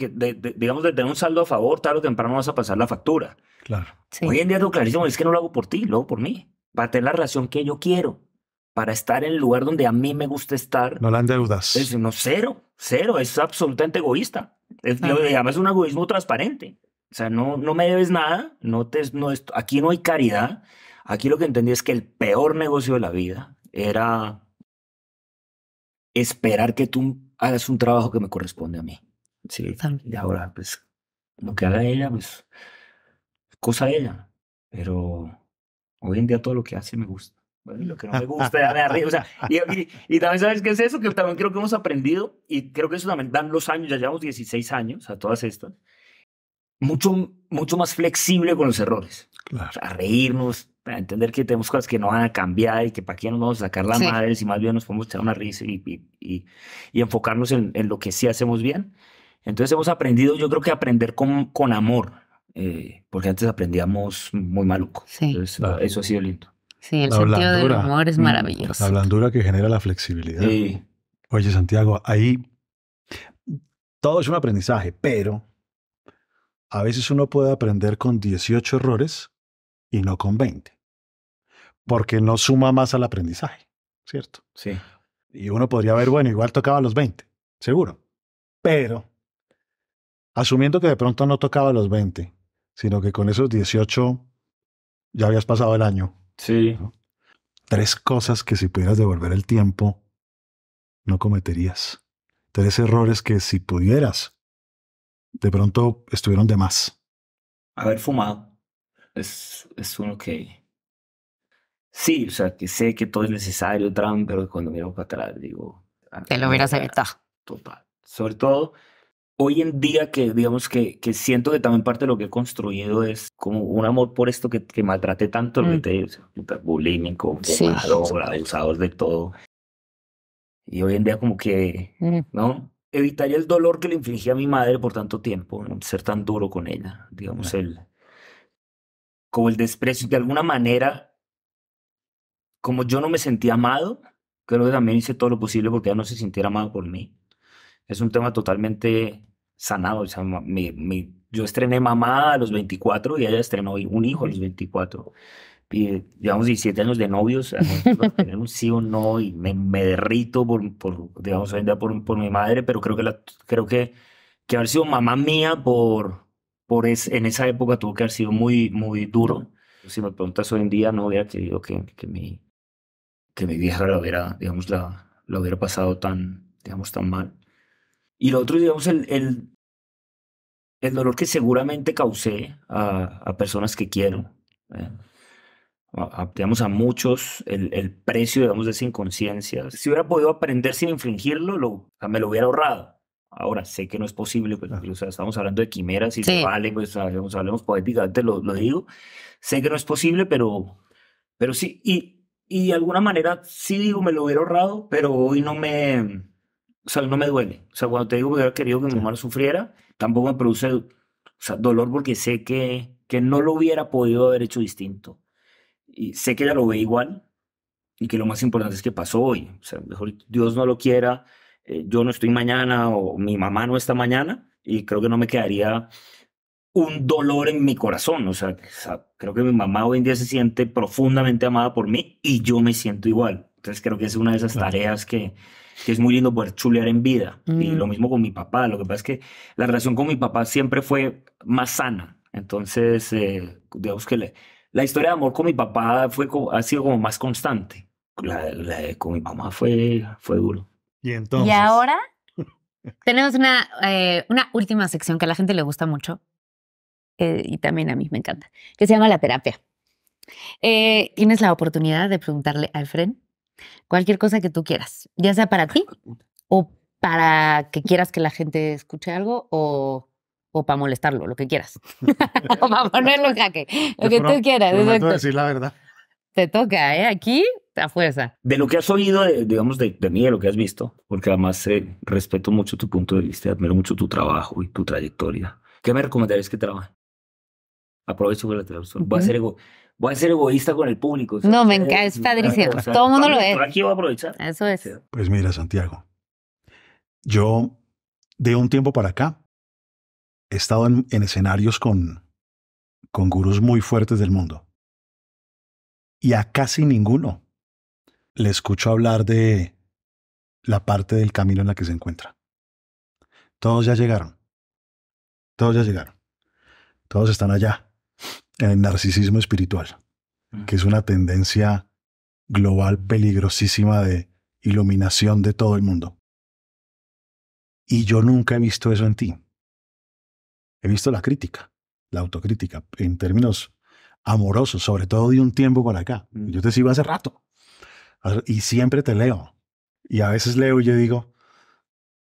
digamos, de tener un saldo a favor, tarde o temprano vas a pasar la factura. Claro. Hoy en día lo clarísimo, es que no lo hago por ti, lo hago por mí. Para tener la relación que yo quiero. Para estar en el lugar donde a mí me gusta estar. No la endeudas. Es, no, cero. Cero. Es absolutamente egoísta. Es, además, es un egoísmo transparente. O sea, no, no me debes nada, no te, no, aquí no hay caridad. Aquí lo que entendí es que el peor negocio de la vida era esperar que tú hagas un trabajo que me corresponde a mí. Sí, y ahora, pues, lo que haga ella, pues, cosa ella. Pero hoy en día todo lo que hace me gusta. Bueno, lo que no me gusta, ya me arriba. O sea, y, y, y, también sabes qué es eso, que también creo que hemos aprendido, y creo que eso también dan los años, ya llevamos 16 años a todas estas, mucho, mucho más flexible con los errores. A reírnos, a entender que tenemos cosas que no van a cambiar y que para qué nos vamos a sacar la madre, si más bien nos podemos echar una risa y, y, enfocarnos en, en, lo que sí hacemos bien. Entonces hemos aprendido, yo creo que aprender con, con amor, eh, porque antes aprendíamos muy maluco. Sí. Eso ha sido lindo. Sí, el sentido del humor es mm. maravilloso. La blandura que genera la flexibilidad. Oye, Santiago, ahí todo es un aprendizaje, pero a veces uno puede aprender con 18 errores y no con 20, porque no suma más al aprendizaje, ¿cierto? Sí. Y uno podría ver, bueno, igual tocaba los 20, seguro, pero asumiendo que de pronto no tocaba los 20, sino que con esos 18 ya habías pasado el año. Sí. Tres cosas que si pudieras devolver el tiempo, no cometerías. Tres errores que si pudieras de pronto estuvieron de más. Haber fumado es, es uno que... Sí, o sea, que sé que todo es necesario, Trump, pero cuando miro para atrás digo... Ah, te lo hubieras evitado. Total. Sobre todo hoy en día que digamos que, que siento que también parte de lo que he construido es como un amor por esto que, que tanto, el lo mm. que te bulímico, abusador de todo. Y hoy en día como que, mm. ¿no? evitaría el dolor que le infligía a mi madre por tanto tiempo, ser tan duro con ella, digamos, el, como el desprecio. De alguna manera, como yo no me sentía amado, creo que también hice todo lo posible porque ella no se sintiera amado por mí. Es un tema totalmente sanado. yo estrené mamá a los 24 y ella estrenó un hijo a los 24. Y, digamos, 17 años de novios, tener un sí o no, y me, me derrito por, por digamos, hoy en día por, por mi madre, pero creo que, la, creo que, que haber sido mamá mía por, por en esa época tuvo que haber sido muy, muy duro. Si me preguntas hoy en día, no hubiera querido que, que, mi, que mi vieja la hubiera, digamos, la, la hubiera pasado tan, digamos, tan mal. Y lo otro, digamos, el, el, el dolor que seguramente causé a, a personas que quiero. Eh, a, digamos, a muchos el, el precio, digamos, de esa inconsciencia. Si hubiera podido aprender sin infringirlo, lo, me lo hubiera ahorrado. Ahora, sé que no es posible, pues, o sea, estamos hablando de quimeras y se vale, pues, hablemos, poéticamente, lo, lo, digo. Sé que no es posible, pero, pero sí, y, y de alguna manera sí digo, me lo hubiera ahorrado, pero hoy no me, o sea, no me duele. O sea, cuando te digo que hubiera querido que mi mamá sufriera, tampoco me produce, o sea, dolor porque sé que, que no lo hubiera podido haber hecho distinto y sé que ella lo ve igual y que lo más importante es que pasó hoy. O sea, mejor Dios no lo quiera, eh, yo no estoy mañana o mi mamá no está mañana y creo que no me quedaría un dolor en mi corazón. O sea, creo que mi mamá hoy en día se siente profundamente amada por mí y yo me siento igual. Entonces creo que es una de esas tareas que, que es muy lindo poder chulear en vida. Y lo mm. mismo con mi papá. Lo que pasa es que la relación con mi papá siempre fue más sana. Entonces, eh, digamos que le, la historia de amor con mi papá fue, ha sido como más constante. La, con mi mamá fue, fue duro. Y entonces. ¿Y ahora? [LAUGHS] Tenemos eh, una, última sección que a la gente le gusta mucho eh, y también a mí me encanta, que se llama la terapia. Eh, tienes la oportunidad de preguntarle a Efren cualquier cosa que tú quieras, ya sea para ti [LAUGHS] o para que quieras que la gente escuche algo o para molestarlo, lo que quieras. [LAUGHS] [LAUGHS] o para ponerlo en jaque, lo que tú quieras. Exacto. decir la verdad. Te toca, ¿eh? Aquí, a fuerza. De lo que has oído, eh, digamos, de, de, mí, de lo que has visto, porque además eh, respeto mucho tu punto de vista, admiro mucho tu trabajo y tu trayectoria. ¿Qué me recomendarías que trabaje? Aprovecho que la traducción. Voy, a ser ego voy a ser egoísta con el público. no, me eh, encanta, es padrísimo. Todo el mundo lo es. Aquí voy a aprovechar. Eso es. Pues mira, Santiago, yo de un tiempo para acá he estado en, escenarios con, con gurús muy fuertes del mundo. Y a casi ninguno le escucho hablar de la parte del camino en la que se encuentra. Todos ya llegaron. Todos ya llegaron. Todos están allá, en el narcisismo espiritual, mm. que es una tendencia global peligrosísima de iluminación de todo el mundo. Y yo nunca he visto eso en ti. He visto la crítica, la autocrítica, en términos amorosos, sobre todo de un tiempo para acá. Mm. Yo te sigo hace rato ah, y siempre te leo. Y a veces leo y yo digo,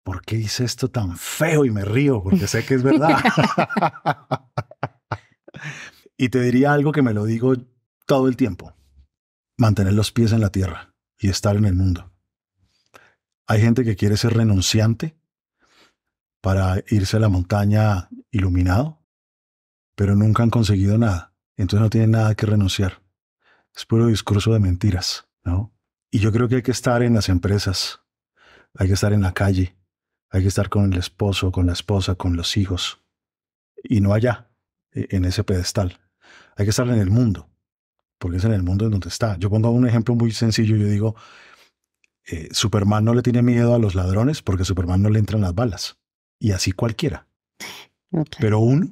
¿por qué hice esto tan feo? Y me río porque sé que es verdad. [LAUGHS] y te diría algo que me lo digo todo el tiempo. Mantener los pies en la tierra y estar en el mundo. Hay gente que quiere ser renunciante para irse a la montaña iluminado, pero nunca han conseguido nada. Entonces no tienen nada que renunciar. Es puro discurso de mentiras, ¿no? Y yo creo que hay que estar en las empresas, hay que estar en la calle, hay que estar con el esposo, con la esposa, con los hijos, y no allá, e, en ese pedestal. Hay que estar en el mundo, porque es en el mundo en donde está. Yo pongo un ejemplo muy sencillo, yo digo, eh, Superman no le tiene miedo a los ladrones porque Superman no le entran las balas y así cualquiera. Mm, Pero uno,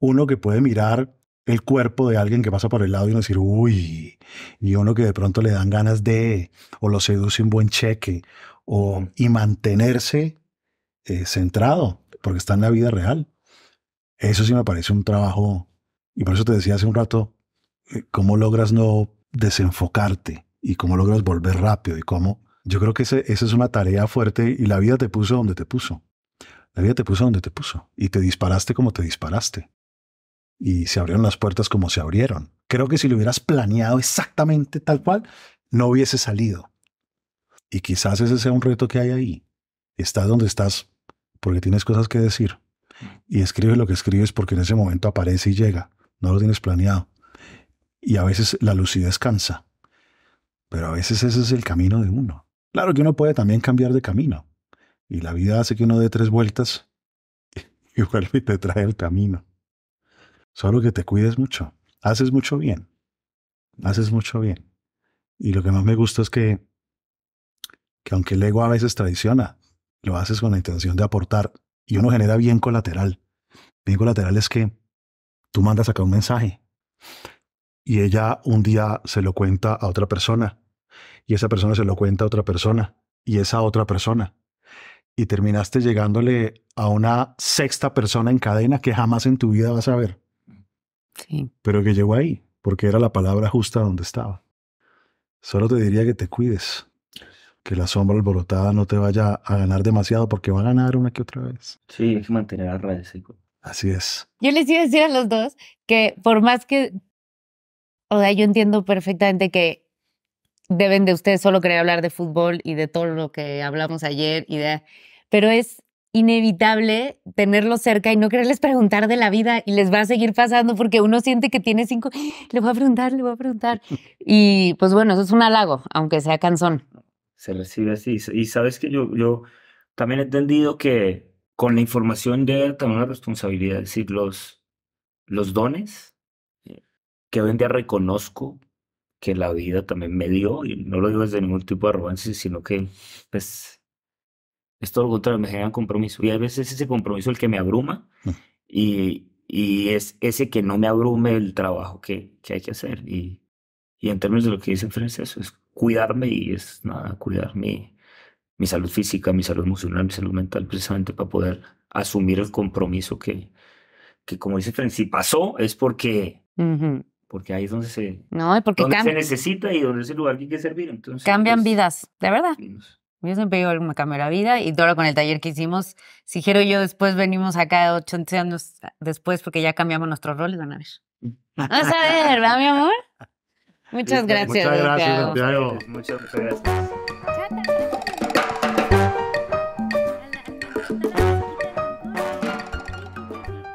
uno que puede mirar el cuerpo de alguien que pasa por el lado y no decir, uy, y uno que de pronto le dan ganas de, o lo seduce un buen cheque, o, y mantenerse eh, centrado, porque está en la vida real. Eso sí me parece un trabajo, y por eso te decía hace un rato, eh, cómo logras no desenfocarte y cómo logras volver rápido y cómo... Yo creo que esa es una tarea fuerte y la vida te puso donde te puso. La vida te puso donde te puso y te disparaste como te disparaste. Y se abrieron las puertas como se abrieron. Creo que si lo hubieras planeado exactamente tal cual, no hubiese salido. Y quizás ese sea un reto que hay ahí. Estás donde estás porque tienes cosas que decir. Mm. Y escribes lo que escribes porque en ese momento aparece y llega. No lo tienes planeado. Y a veces la lucidez cansa. Pero a veces ese es el camino de uno. Claro que uno puede también cambiar de camino. Y la vida hace que uno dé tres vueltas y vuelve y te trae el camino. Solo que te cuides mucho. Haces mucho bien. Haces mucho bien. Y lo que más me gusta es que, que aunque el ego a veces traiciona, lo haces con la intención de aportar y uno genera bien colateral. Bien colateral es que tú mandas acá un mensaje y ella un día se lo cuenta a otra persona y esa persona se lo cuenta a otra persona y esa otra persona y terminaste llegándole a una sexta persona en cadena que jamás en tu vida vas a ver. Sí. Pero que llegó ahí, porque era la palabra justa donde estaba. Solo te diría que te cuides, que la sombra alborotada no te vaya a ganar demasiado, porque va a ganar una que otra vez. Sí, es que mantener al raíz Así es. Yo les iba a decir a los dos que por más que, o sea, yo entiendo perfectamente que deben de ustedes solo querer hablar de fútbol y de todo lo que hablamos ayer y de pero es inevitable tenerlos cerca y no quererles preguntar de la vida y les va a seguir pasando porque uno siente que tiene cinco, [GASPS] le voy a preguntar, le voy a preguntar. [LAUGHS] Y pues bueno, eso es un halago, aunque sea canzón. Se recibe así. Y sabes que yo, yo también he entendido que con la información de también una responsabilidad, es decir, los, los dones que hoy en día reconozco que la vida también me dio, y no lo digo desde ningún tipo de arrogancia, sino que pues es todo lo contrario, me genera compromiso. Y a veces ese compromiso el que me abruma mm. y, es ese que no me abrume el trabajo que, hay que hacer. Y, y en términos de lo que dice Francés, es cuidarme y es nada, cuidar mi, mi salud física, mi salud emocional, mi salud mental, precisamente para poder asumir el compromiso que, que como dice francés, si pasó es porque, porque ahí es donde, se, no, porque se necesita y donde es el lugar que hay que servir. Entonces, cambian pues, vidas, de verdad. Yo siempre digo, algo me cambió la vida y todo lo con el taller que hicimos. Sigero y yo después venimos acá 80 años después porque ya cambiamos nuestros roles, van a ver. Vamos a ver, ¿verdad, mi amor? Muchas gracias. Muchas gracias, Santiago. Muchas gracias.